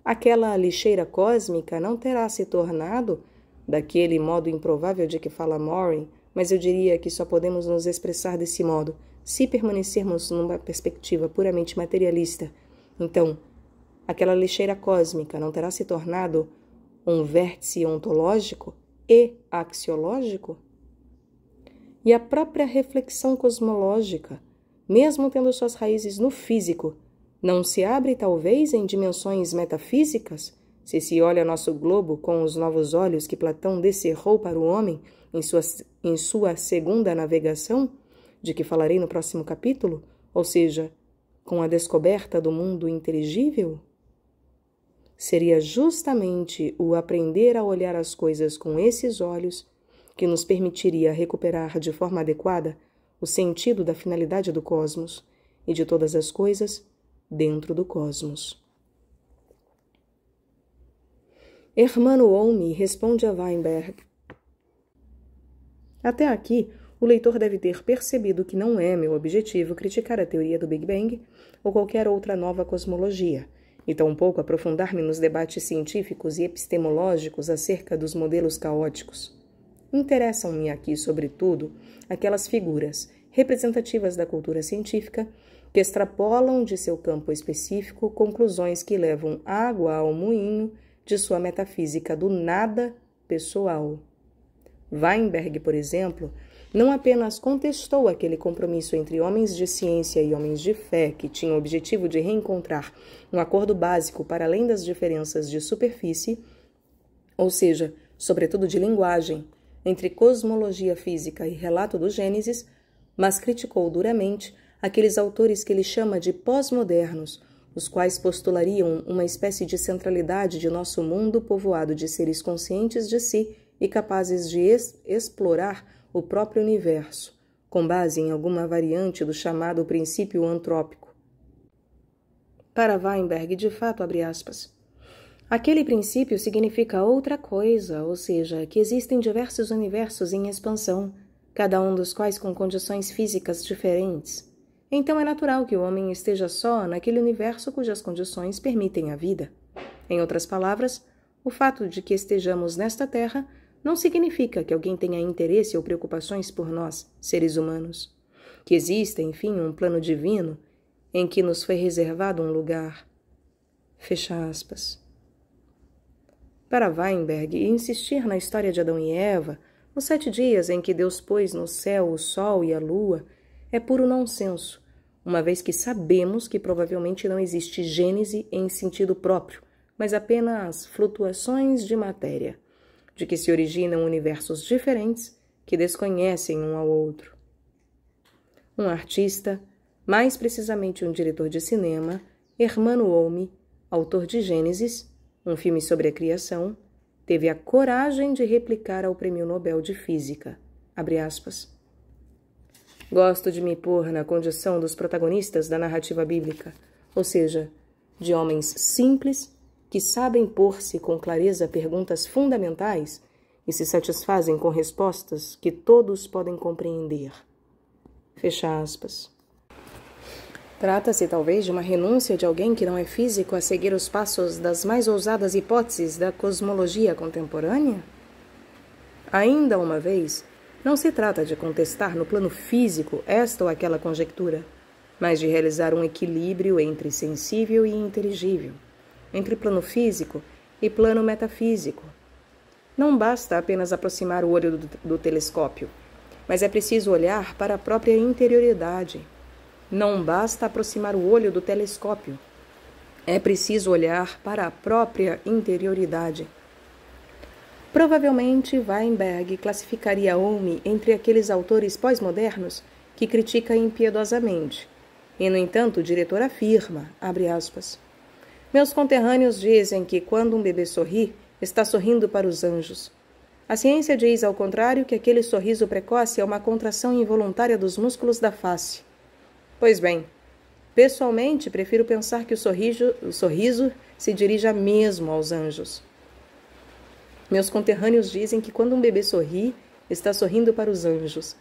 Aquela lixeira cósmica não terá se tornado, daquele modo improvável de que fala Maury, mas eu diria que só podemos nos expressar desse modo se permanecermos numa perspectiva puramente materialista. Então, aquela lixeira cósmica não terá se tornado um vértice ontológico e axiológico? E a própria reflexão cosmológica, mesmo tendo suas raízes no físico, não se abre talvez em dimensões metafísicas? Se se olha nosso globo com os novos olhos que Platão descerrou para o homem, em sua, em sua segunda navegação, de que falarei no próximo capítulo, ou seja, com a descoberta do mundo inteligível? Seria justamente o aprender a olhar as coisas com esses olhos que nos permitiria recuperar de forma adequada o sentido da finalidade do cosmos e de todas as coisas dentro do cosmos. Hermano Olme responde a Weinberg até aqui, o leitor deve ter percebido que não é meu objetivo criticar a teoria do Big Bang ou qualquer outra nova cosmologia, e tampouco aprofundar-me nos debates científicos e epistemológicos acerca dos modelos caóticos. Interessam-me aqui, sobretudo, aquelas figuras representativas da cultura científica que extrapolam de seu campo específico conclusões que levam água ao moinho de sua metafísica do nada pessoal. Weinberg, por exemplo, não apenas contestou aquele compromisso entre homens de ciência e homens de fé, que tinha o objetivo de reencontrar um acordo básico para além das diferenças de superfície, ou seja, sobretudo de linguagem, entre cosmologia física e relato do Gênesis, mas criticou duramente aqueles autores que ele chama de pós-modernos, os quais postulariam uma espécie de centralidade de nosso mundo povoado de seres conscientes de si e capazes de es explorar o próprio universo, com base em alguma variante do chamado princípio antrópico. Para Weinberg, de fato, abre aspas. Aquele princípio significa outra coisa, ou seja, que existem diversos universos em expansão, cada um dos quais com condições físicas diferentes. Então é natural que o homem esteja só naquele universo cujas condições permitem a vida. Em outras palavras, o fato de que estejamos nesta Terra não significa que alguém tenha interesse ou preocupações por nós, seres humanos. Que exista, enfim, um plano divino em que nos foi reservado um lugar. Fecha aspas. Para Weinberg, insistir na história de Adão e Eva, nos sete dias em que Deus pôs no céu o sol e a lua, é puro nonsenso, uma vez que sabemos que provavelmente não existe gênese em sentido próprio, mas apenas flutuações de matéria de que se originam universos diferentes que desconhecem um ao outro. Um artista, mais precisamente um diretor de cinema, Hermano Olme, autor de Gênesis, um filme sobre a criação, teve a coragem de replicar ao Prêmio Nobel de Física. Gosto de me pôr na condição dos protagonistas da narrativa bíblica, ou seja, de homens simples que sabem pôr-se com clareza perguntas fundamentais e se satisfazem com respostas que todos podem compreender. Fecha aspas. Trata-se talvez de uma renúncia de alguém que não é físico a seguir os passos das mais ousadas hipóteses da cosmologia contemporânea? Ainda uma vez, não se trata de contestar no plano físico esta ou aquela conjectura, mas de realizar um equilíbrio entre sensível e inteligível entre plano físico e plano metafísico. Não basta apenas aproximar o olho do, do telescópio, mas é preciso olhar para a própria interioridade. Não basta aproximar o olho do telescópio, é preciso olhar para a própria interioridade. Provavelmente Weinberg classificaria Omi entre aqueles autores pós-modernos que critica impiedosamente. E, no entanto, o diretor afirma, abre aspas, meus conterrâneos dizem que quando um bebê sorri, está sorrindo para os anjos. A ciência diz, ao contrário, que aquele sorriso precoce é uma contração involuntária dos músculos da face. Pois bem, pessoalmente prefiro pensar que o sorriso, o sorriso se dirija mesmo aos anjos. Meus conterrâneos dizem que quando um bebê sorri, está sorrindo para os anjos.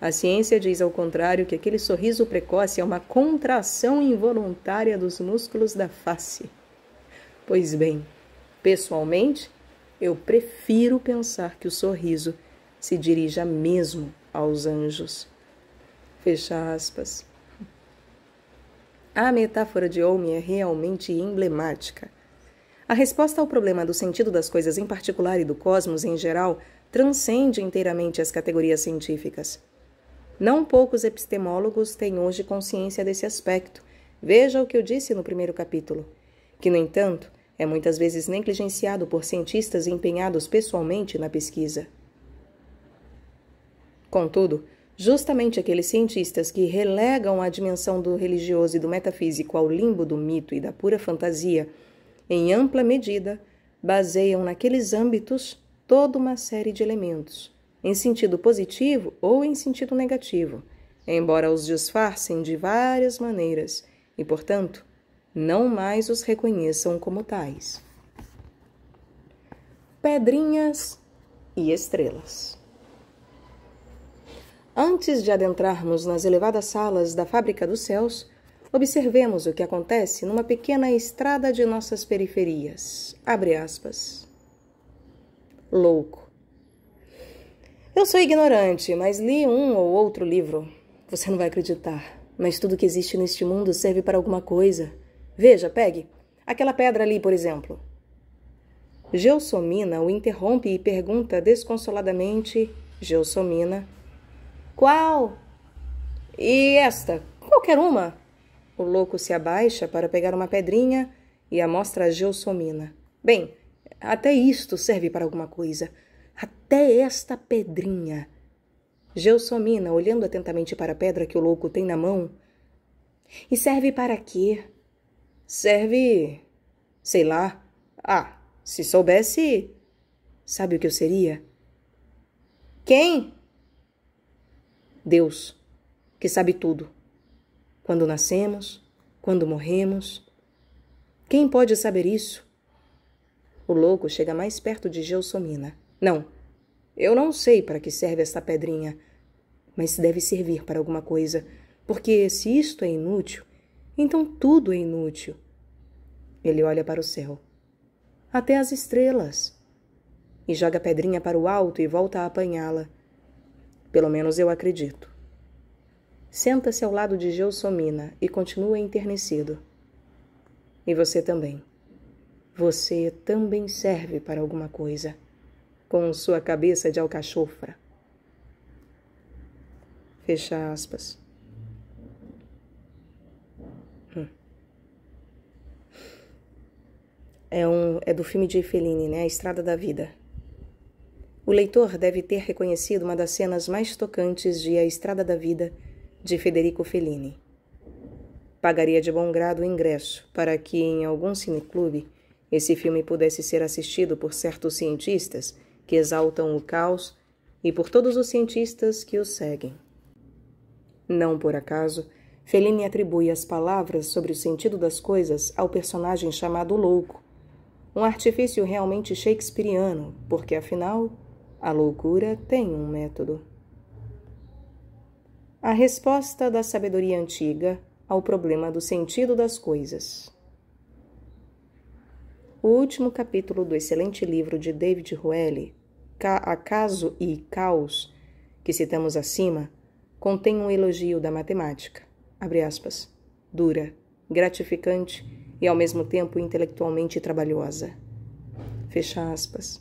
A ciência diz, ao contrário, que aquele sorriso precoce é uma contração involuntária dos músculos da face. Pois bem, pessoalmente, eu prefiro pensar que o sorriso se dirija mesmo aos anjos. Fecha aspas. A metáfora de homem é realmente emblemática. A resposta ao problema do sentido das coisas em particular e do cosmos em geral transcende inteiramente as categorias científicas. Não poucos epistemólogos têm hoje consciência desse aspecto. Veja o que eu disse no primeiro capítulo, que, no entanto, é muitas vezes negligenciado por cientistas empenhados pessoalmente na pesquisa. Contudo, justamente aqueles cientistas que relegam a dimensão do religioso e do metafísico ao limbo do mito e da pura fantasia, em ampla medida, baseiam naqueles âmbitos toda uma série de elementos, em sentido positivo ou em sentido negativo, embora os disfarcem de várias maneiras e, portanto, não mais os reconheçam como tais. Pedrinhas e estrelas. Antes de adentrarmos nas elevadas salas da Fábrica dos Céus, observemos o que acontece numa pequena estrada de nossas periferias. Abre aspas. Louco. Eu sou ignorante, mas li um ou outro livro. Você não vai acreditar, mas tudo que existe neste mundo serve para alguma coisa. Veja, pegue. Aquela pedra ali, por exemplo. Gelsomina o interrompe e pergunta desconsoladamente: Gelsomina, qual? E esta? Qualquer uma? O louco se abaixa para pegar uma pedrinha e a mostra a Gelsomina. Bem, até isto serve para alguma coisa. Até esta pedrinha. Gelsomina, olhando atentamente para a pedra que o louco tem na mão. E serve para quê? serve. sei lá. Ah, se soubesse. Sabe o que eu seria? Quem? Deus, que sabe tudo. Quando nascemos, quando morremos. Quem pode saber isso? O louco chega mais perto de Gelsomina. Não, eu não sei para que serve esta pedrinha, mas deve servir para alguma coisa, porque se isto é inútil, então tudo é inútil. Ele olha para o céu, até as estrelas, e joga a pedrinha para o alto e volta a apanhá-la. Pelo menos eu acredito. Senta-se ao lado de Gelsomina e continua enternecido. E você também. Você também serve para alguma coisa, com sua cabeça de alcachofra. Fecha aspas. é, um, é do filme de Fellini, né? A Estrada da Vida. O leitor deve ter reconhecido uma das cenas mais tocantes de A Estrada da Vida, de Federico Fellini. Pagaria de bom grado o ingresso para que, em algum cineclube, esse filme pudesse ser assistido por certos cientistas que exaltam o caos e por todos os cientistas que o seguem. Não por acaso, Fellini atribui as palavras sobre o sentido das coisas ao personagem chamado Louco, um artifício realmente shakespeariano, porque afinal, a loucura tem um método. A resposta da sabedoria antiga ao problema do sentido das coisas. O último capítulo do excelente livro de David Ruelle, Acaso e Caos, que citamos acima, contém um elogio da matemática, aspas, dura, gratificante e ao mesmo tempo intelectualmente trabalhosa. Fecha aspas.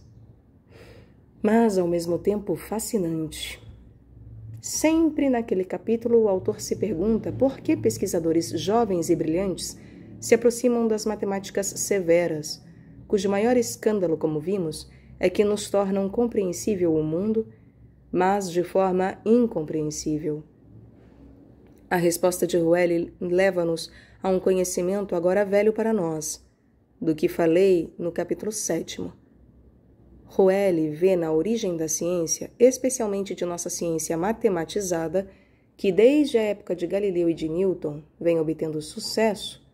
Mas ao mesmo tempo fascinante. Sempre naquele capítulo, o autor se pergunta por que pesquisadores jovens e brilhantes se aproximam das matemáticas severas, cujo maior escândalo, como vimos, é que nos tornam compreensível o mundo, mas de forma incompreensível. A resposta de Rueli leva-nos a um conhecimento agora velho para nós, do que falei no capítulo 7. Roelle vê na origem da ciência, especialmente de nossa ciência matematizada, que desde a época de Galileu e de Newton vem obtendo sucesso,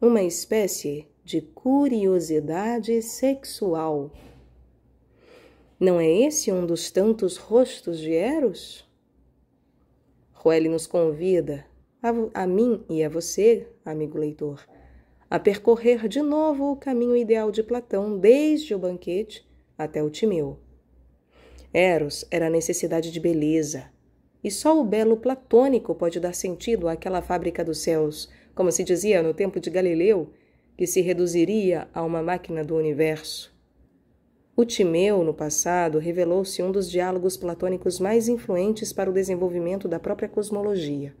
uma espécie de curiosidade sexual. Não é esse um dos tantos rostos de Eros? Roelle nos convida a, a mim e a você, amigo leitor, a percorrer de novo o caminho ideal de Platão desde o banquete até o Timeu. Eros era a necessidade de beleza, e só o belo platônico pode dar sentido àquela fábrica dos céus, como se dizia no tempo de Galileu, que se reduziria a uma máquina do universo. O Timeu, no passado, revelou-se um dos diálogos platônicos mais influentes para o desenvolvimento da própria cosmologia.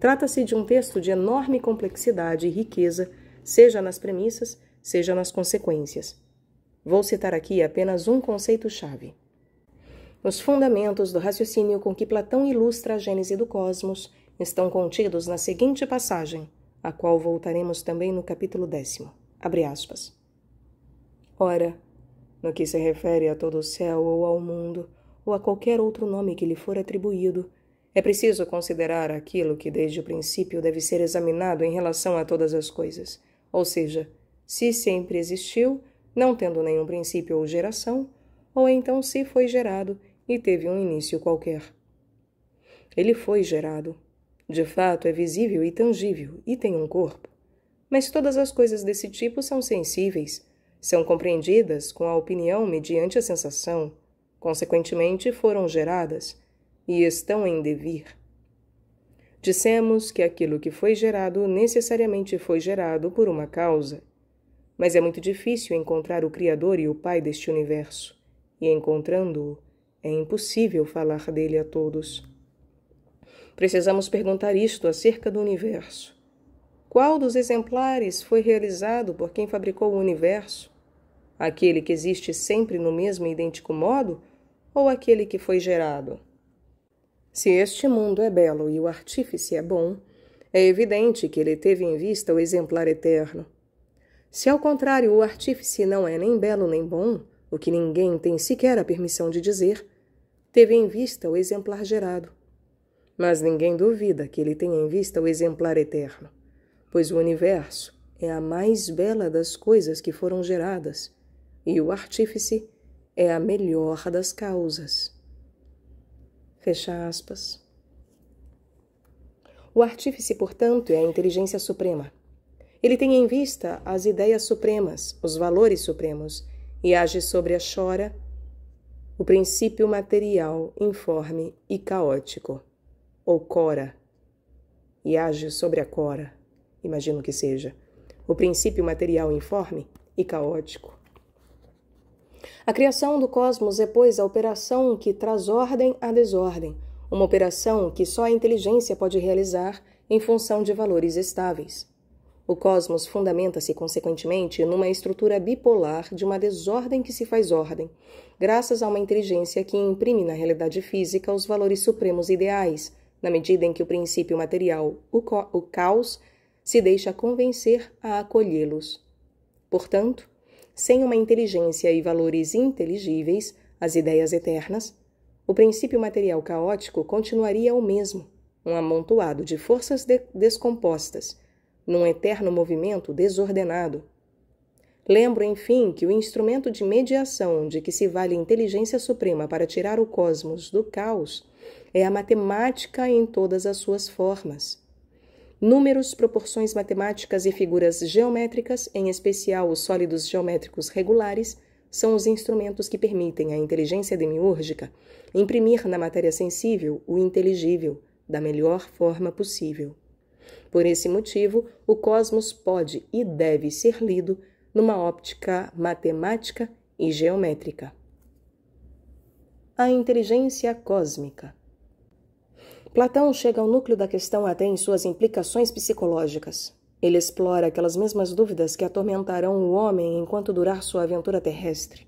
Trata-se de um texto de enorme complexidade e riqueza, seja nas premissas, seja nas consequências. Vou citar aqui apenas um conceito-chave. Os fundamentos do raciocínio com que Platão ilustra a gênese do cosmos estão contidos na seguinte passagem, a qual voltaremos também no capítulo décimo. Abre aspas. Ora, no que se refere a todo o céu ou ao mundo, ou a qualquer outro nome que lhe for atribuído, é preciso considerar aquilo que desde o princípio deve ser examinado em relação a todas as coisas, ou seja, se sempre existiu, não tendo nenhum princípio ou geração, ou então se foi gerado e teve um início qualquer. Ele foi gerado. De fato, é visível e tangível e tem um corpo. Mas todas as coisas desse tipo são sensíveis, são compreendidas com a opinião mediante a sensação, consequentemente, foram geradas e estão em devir. Dissemos que aquilo que foi gerado necessariamente foi gerado por uma causa. Mas é muito difícil encontrar o Criador e o Pai deste universo, e encontrando-o, é impossível falar dele a todos. Precisamos perguntar isto acerca do universo. Qual dos exemplares foi realizado por quem fabricou o universo? Aquele que existe sempre no mesmo e idêntico modo ou aquele que foi gerado? Se este mundo é belo e o artífice é bom, é evidente que ele teve em vista o exemplar eterno. Se ao contrário o artífice não é nem belo nem bom, o que ninguém tem sequer a permissão de dizer, teve em vista o exemplar gerado. Mas ninguém duvida que ele tenha em vista o exemplar eterno, pois o universo é a mais bela das coisas que foram geradas, e o artífice é a melhor das causas. Fecha aspas. O artífice, portanto, é a inteligência suprema. Ele tem em vista as ideias supremas, os valores supremos, e age sobre a chora, o princípio material, informe e caótico, ou cora, e age sobre a cora, imagino que seja, o princípio material informe e caótico, a criação do cosmos é, pois, a operação que traz ordem à desordem, uma operação que só a inteligência pode realizar em função de valores estáveis. O cosmos fundamenta-se, consequentemente, numa estrutura bipolar de uma desordem que se faz ordem, graças a uma inteligência que imprime na realidade física os valores supremos ideais, na medida em que o princípio material, o, o caos, se deixa convencer a acolhê-los. Portanto, sem uma inteligência e valores inteligíveis, as ideias eternas, o princípio material caótico continuaria o mesmo, um amontoado de forças de descompostas, num eterno movimento desordenado. Lembro, enfim, que o instrumento de mediação de que se vale a inteligência suprema para tirar o cosmos do caos é a matemática em todas as suas formas números, proporções matemáticas e figuras geométricas, em especial os sólidos geométricos regulares, são os instrumentos que permitem à inteligência demiúrgica imprimir na matéria sensível o inteligível da melhor forma possível. Por esse motivo, o cosmos pode e deve ser lido numa óptica matemática e geométrica. A inteligência cósmica. Platão chega ao núcleo da questão até em suas implicações psicológicas. Ele explora aquelas mesmas dúvidas que atormentarão o homem enquanto durar sua aventura terrestre.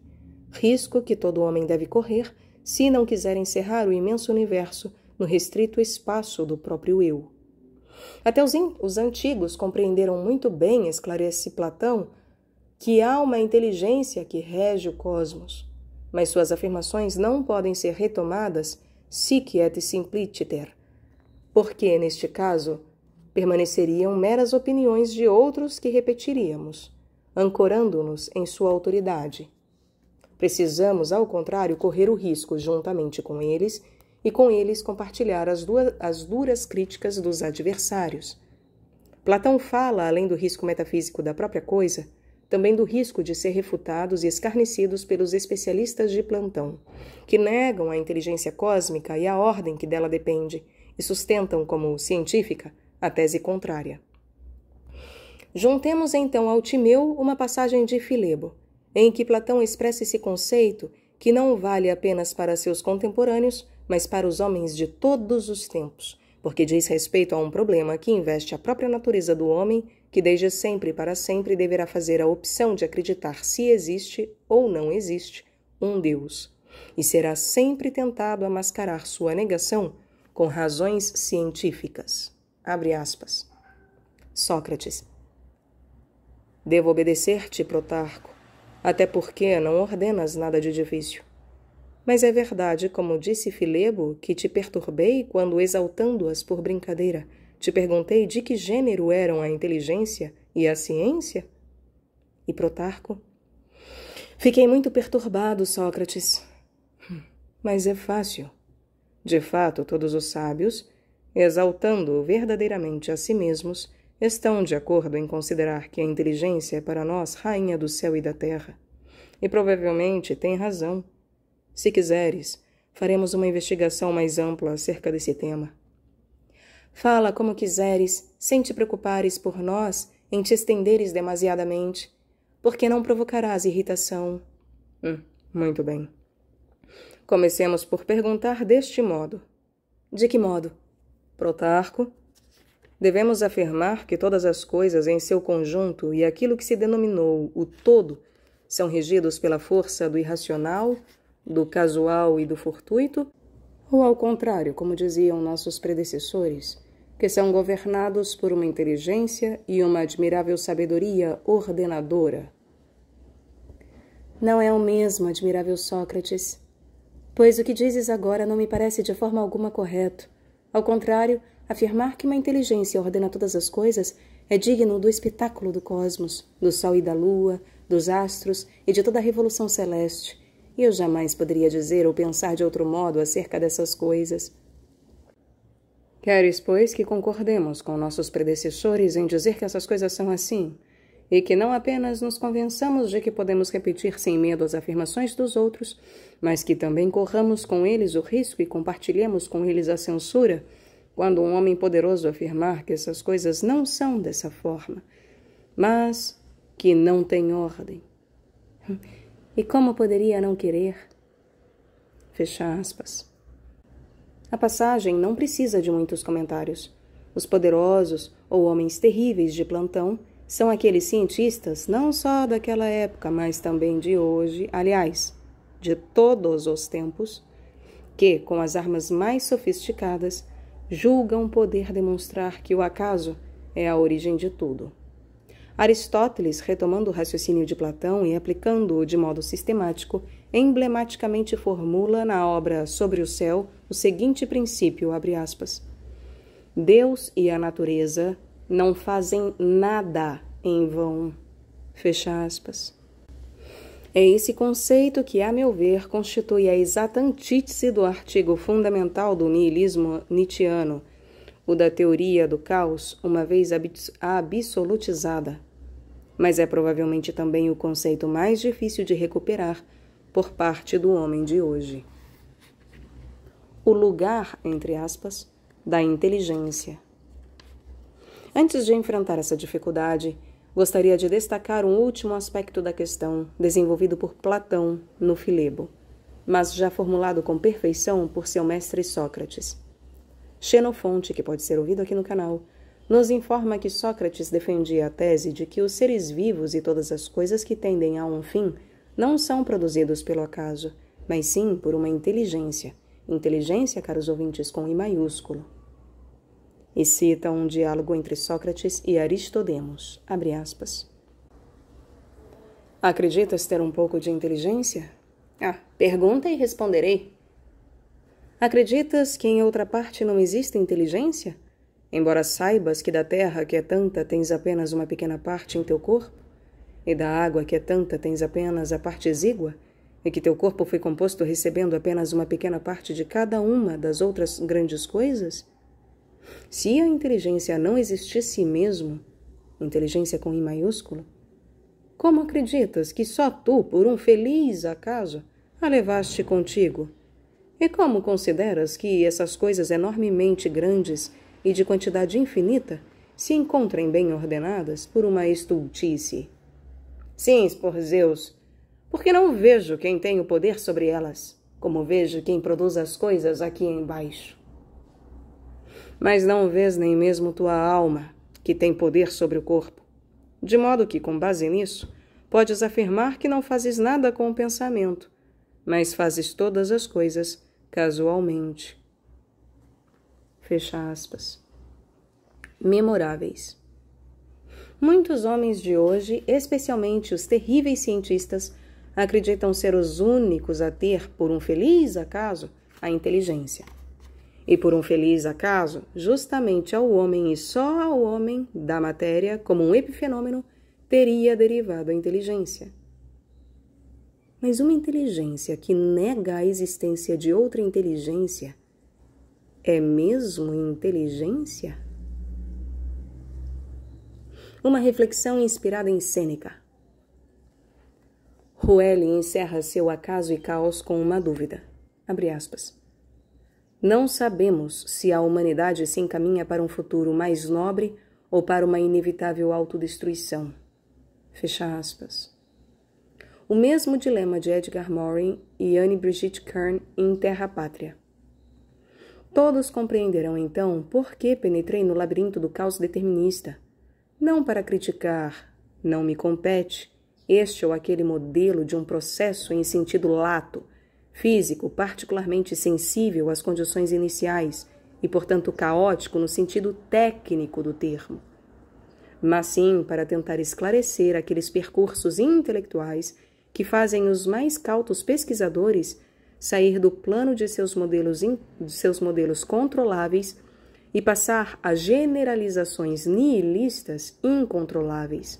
Risco que todo homem deve correr se não quiser encerrar o imenso universo no restrito espaço do próprio eu. Até os, os antigos compreenderam muito bem, esclarece Platão, que há uma inteligência que rege o cosmos, mas suas afirmações não podem ser retomadas sic et simpliciter, porque, neste caso, permaneceriam meras opiniões de outros que repetiríamos, ancorando-nos em sua autoridade. Precisamos, ao contrário, correr o risco, juntamente com eles, e com eles compartilhar as, duas, as duras críticas dos adversários. Platão fala, além do risco metafísico da própria coisa, também do risco de ser refutados e escarnecidos pelos especialistas de plantão, que negam a inteligência cósmica e a ordem que dela depende, e sustentam como científica a tese contrária. Juntemos então ao Timeu uma passagem de Filebo, em que Platão expressa esse conceito que não vale apenas para seus contemporâneos, mas para os homens de todos os tempos, porque diz respeito a um problema que investe a própria natureza do homem que desde sempre e para sempre deverá fazer a opção de acreditar se existe ou não existe um Deus, e será sempre tentado a mascarar sua negação com razões científicas. Abre aspas. Sócrates. Devo obedecer-te, Protarco, até porque não ordenas nada de difícil. Mas é verdade, como disse Filebo, que te perturbei quando exaltando-as por brincadeira te perguntei de que gênero eram a inteligência e a ciência? E Protarco? Fiquei muito perturbado, Sócrates. Hum, mas é fácil. De fato, todos os sábios, exaltando verdadeiramente a si mesmos, estão de acordo em considerar que a inteligência é para nós rainha do céu e da terra. E provavelmente tem razão. Se quiseres, faremos uma investigação mais ampla acerca desse tema. Fala como quiseres, sem te preocupares por nós, em te estenderes demasiadamente, porque não provocarás irritação. Hum, muito bem. Comecemos por perguntar deste modo. De que modo? Protarco, devemos afirmar que todas as coisas em seu conjunto e aquilo que se denominou o todo são regidos pela força do irracional, do casual e do fortuito, ou ao contrário, como diziam nossos predecessores, que são governados por uma inteligência e uma admirável sabedoria ordenadora. Não é o mesmo, admirável Sócrates, pois o que dizes agora não me parece de forma alguma correto. Ao contrário, afirmar que uma inteligência ordena todas as coisas é digno do espetáculo do cosmos, do sol e da lua, dos astros e de toda a revolução celeste, e eu jamais poderia dizer ou pensar de outro modo acerca dessas coisas. Queres, pois, que concordemos com nossos predecessores em dizer que essas coisas são assim, e que não apenas nos convençamos de que podemos repetir sem medo as afirmações dos outros, mas que também corramos com eles o risco e compartilhemos com eles a censura, quando um homem poderoso afirmar que essas coisas não são dessa forma, mas que não tem ordem. E como poderia não querer? Fecha aspas. A passagem não precisa de muitos comentários. Os poderosos ou homens terríveis de plantão são aqueles cientistas não só daquela época, mas também de hoje, aliás, de todos os tempos, que, com as armas mais sofisticadas, julgam poder demonstrar que o acaso é a origem de tudo. Aristóteles, retomando o raciocínio de Platão e aplicando-o de modo sistemático, emblematicamente formula na obra Sobre o Céu o seguinte princípio, aspas, Deus e a natureza não fazem nada em vão, fecha aspas. É esse conceito que, a meu ver, constitui a exata antítese do artigo fundamental do niilismo nietzscheano, o da teoria do caos, uma vez absolutizada. Mas é provavelmente também o conceito mais difícil de recuperar por parte do homem de hoje. O lugar, entre aspas, da inteligência. Antes de enfrentar essa dificuldade, gostaria de destacar um último aspecto da questão desenvolvido por Platão no Filebo, mas já formulado com perfeição por seu mestre Sócrates. Xenofonte, que pode ser ouvido aqui no canal, nos informa que Sócrates defendia a tese de que os seres vivos e todas as coisas que tendem a um fim não são produzidos pelo acaso, mas sim por uma inteligência. Inteligência, caros ouvintes, com I maiúsculo. E cita um diálogo entre Sócrates e Aristodemos. Abre aspas. Acreditas ter um pouco de inteligência? Ah, pergunta e responderei. Acreditas que em outra parte não existe inteligência? Embora saibas que da terra que é tanta tens apenas uma pequena parte em teu corpo, e da água que é tanta tens apenas a parte exígua, e que teu corpo foi composto recebendo apenas uma pequena parte de cada uma das outras grandes coisas? Se a inteligência não existisse mesmo, inteligência com I maiúsculo, como acreditas que só tu, por um feliz acaso, a levaste contigo? E como consideras que essas coisas enormemente grandes e de quantidade infinita se encontrem bem ordenadas por uma estultice? Sim, por Zeus, porque não vejo quem tem o poder sobre elas, como vejo quem produz as coisas aqui embaixo. Mas não vês nem mesmo tua alma, que tem poder sobre o corpo. De modo que, com base nisso, podes afirmar que não fazes nada com o pensamento, mas fazes todas as coisas casualmente. Fecha aspas. Memoráveis. Muitos homens de hoje, especialmente os terríveis cientistas, acreditam ser os únicos a ter, por um feliz acaso, a inteligência. E por um feliz acaso, justamente ao homem e só ao homem da matéria, como um epifenômeno, teria derivado a inteligência. Mas uma inteligência que nega a existência de outra inteligência é mesmo inteligência? Uma reflexão inspirada em Sêneca. Rueli encerra seu acaso e caos com uma dúvida. Abre aspas. Não sabemos se a humanidade se encaminha para um futuro mais nobre ou para uma inevitável autodestruição. Fecha aspas. O mesmo dilema de Edgar Morin e Anne Brigitte Kern em Terra Pátria. Todos compreenderão então por que penetrei no labirinto do caos determinista. Não para criticar, não me compete, este ou aquele modelo de um processo em sentido lato, físico particularmente sensível às condições iniciais e, portanto, caótico no sentido técnico do termo. Mas sim para tentar esclarecer aqueles percursos intelectuais que fazem os mais cautos pesquisadores sair do plano de seus modelos, in, de seus modelos controláveis e passar a generalizações nihilistas incontroláveis,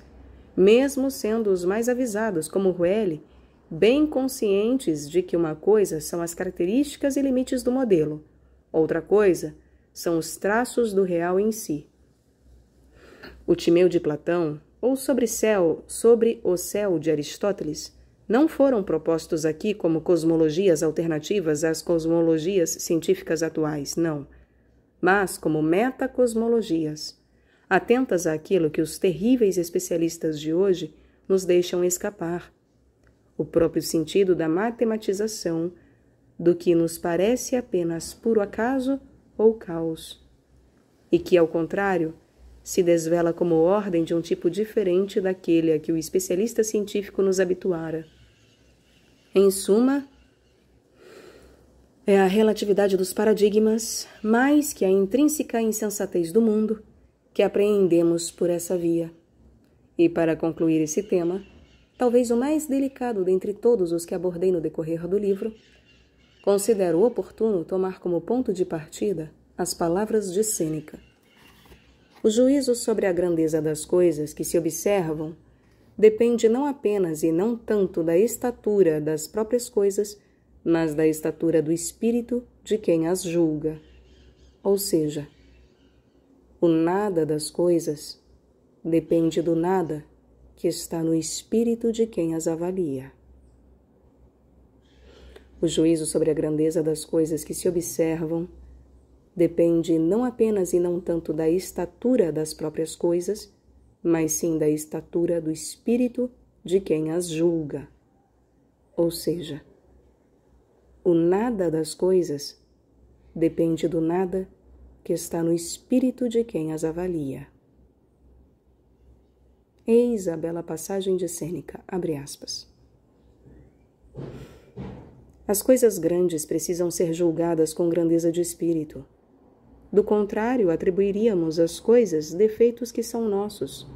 mesmo sendo os mais avisados, como Ruelle, bem conscientes de que uma coisa são as características e limites do modelo, outra coisa são os traços do real em si. O Timeu de Platão, ou sobre, céu, sobre o céu de Aristóteles, não foram propostos aqui como cosmologias alternativas às cosmologias científicas atuais, não, mas como metacosmologias, atentas àquilo que os terríveis especialistas de hoje nos deixam escapar. O próprio sentido da matematização do que nos parece apenas puro acaso ou caos, e que, ao contrário, se desvela como ordem de um tipo diferente daquele a que o especialista científico nos habituara. Em suma, é a relatividade dos paradigmas, mais que a intrínseca insensatez do mundo, que apreendemos por essa via. E para concluir esse tema, talvez o mais delicado dentre todos os que abordei no decorrer do livro, considero oportuno tomar como ponto de partida as palavras de Sêneca. O juízo sobre a grandeza das coisas que se observam depende não apenas e não tanto da estatura das próprias coisas, mas da estatura do espírito de quem as julga. Ou seja, o nada das coisas depende do nada que está no espírito de quem as avalia. O juízo sobre a grandeza das coisas que se observam depende não apenas e não tanto da estatura das próprias coisas, mas sim da estatura do espírito de quem as julga. Ou seja, o nada das coisas depende do nada que está no espírito de quem as avalia. Eis a bela passagem de Sêneca, abre aspas. As coisas grandes precisam ser julgadas com grandeza de espírito, do contrário, atribuiríamos às coisas defeitos que são nossos.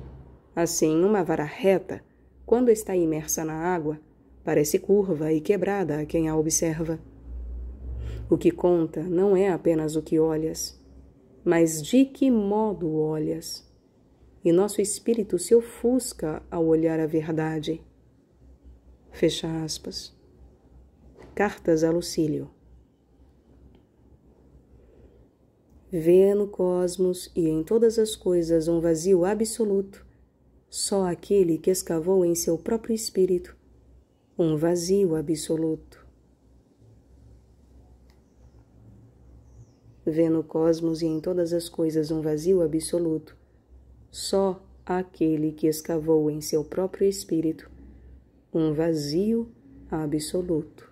Assim, uma vara reta, quando está imersa na água, parece curva e quebrada a quem a observa. O que conta não é apenas o que olhas, mas de que modo olhas. E nosso espírito se ofusca ao olhar a verdade. Fecha aspas. Cartas a Lucílio. Vê no cosmos e em todas as coisas um vazio absoluto, só aquele que escavou em seu próprio espírito um vazio absoluto. Vê no cosmos e em todas as coisas um vazio absoluto, só aquele que escavou em seu próprio espírito um vazio absoluto.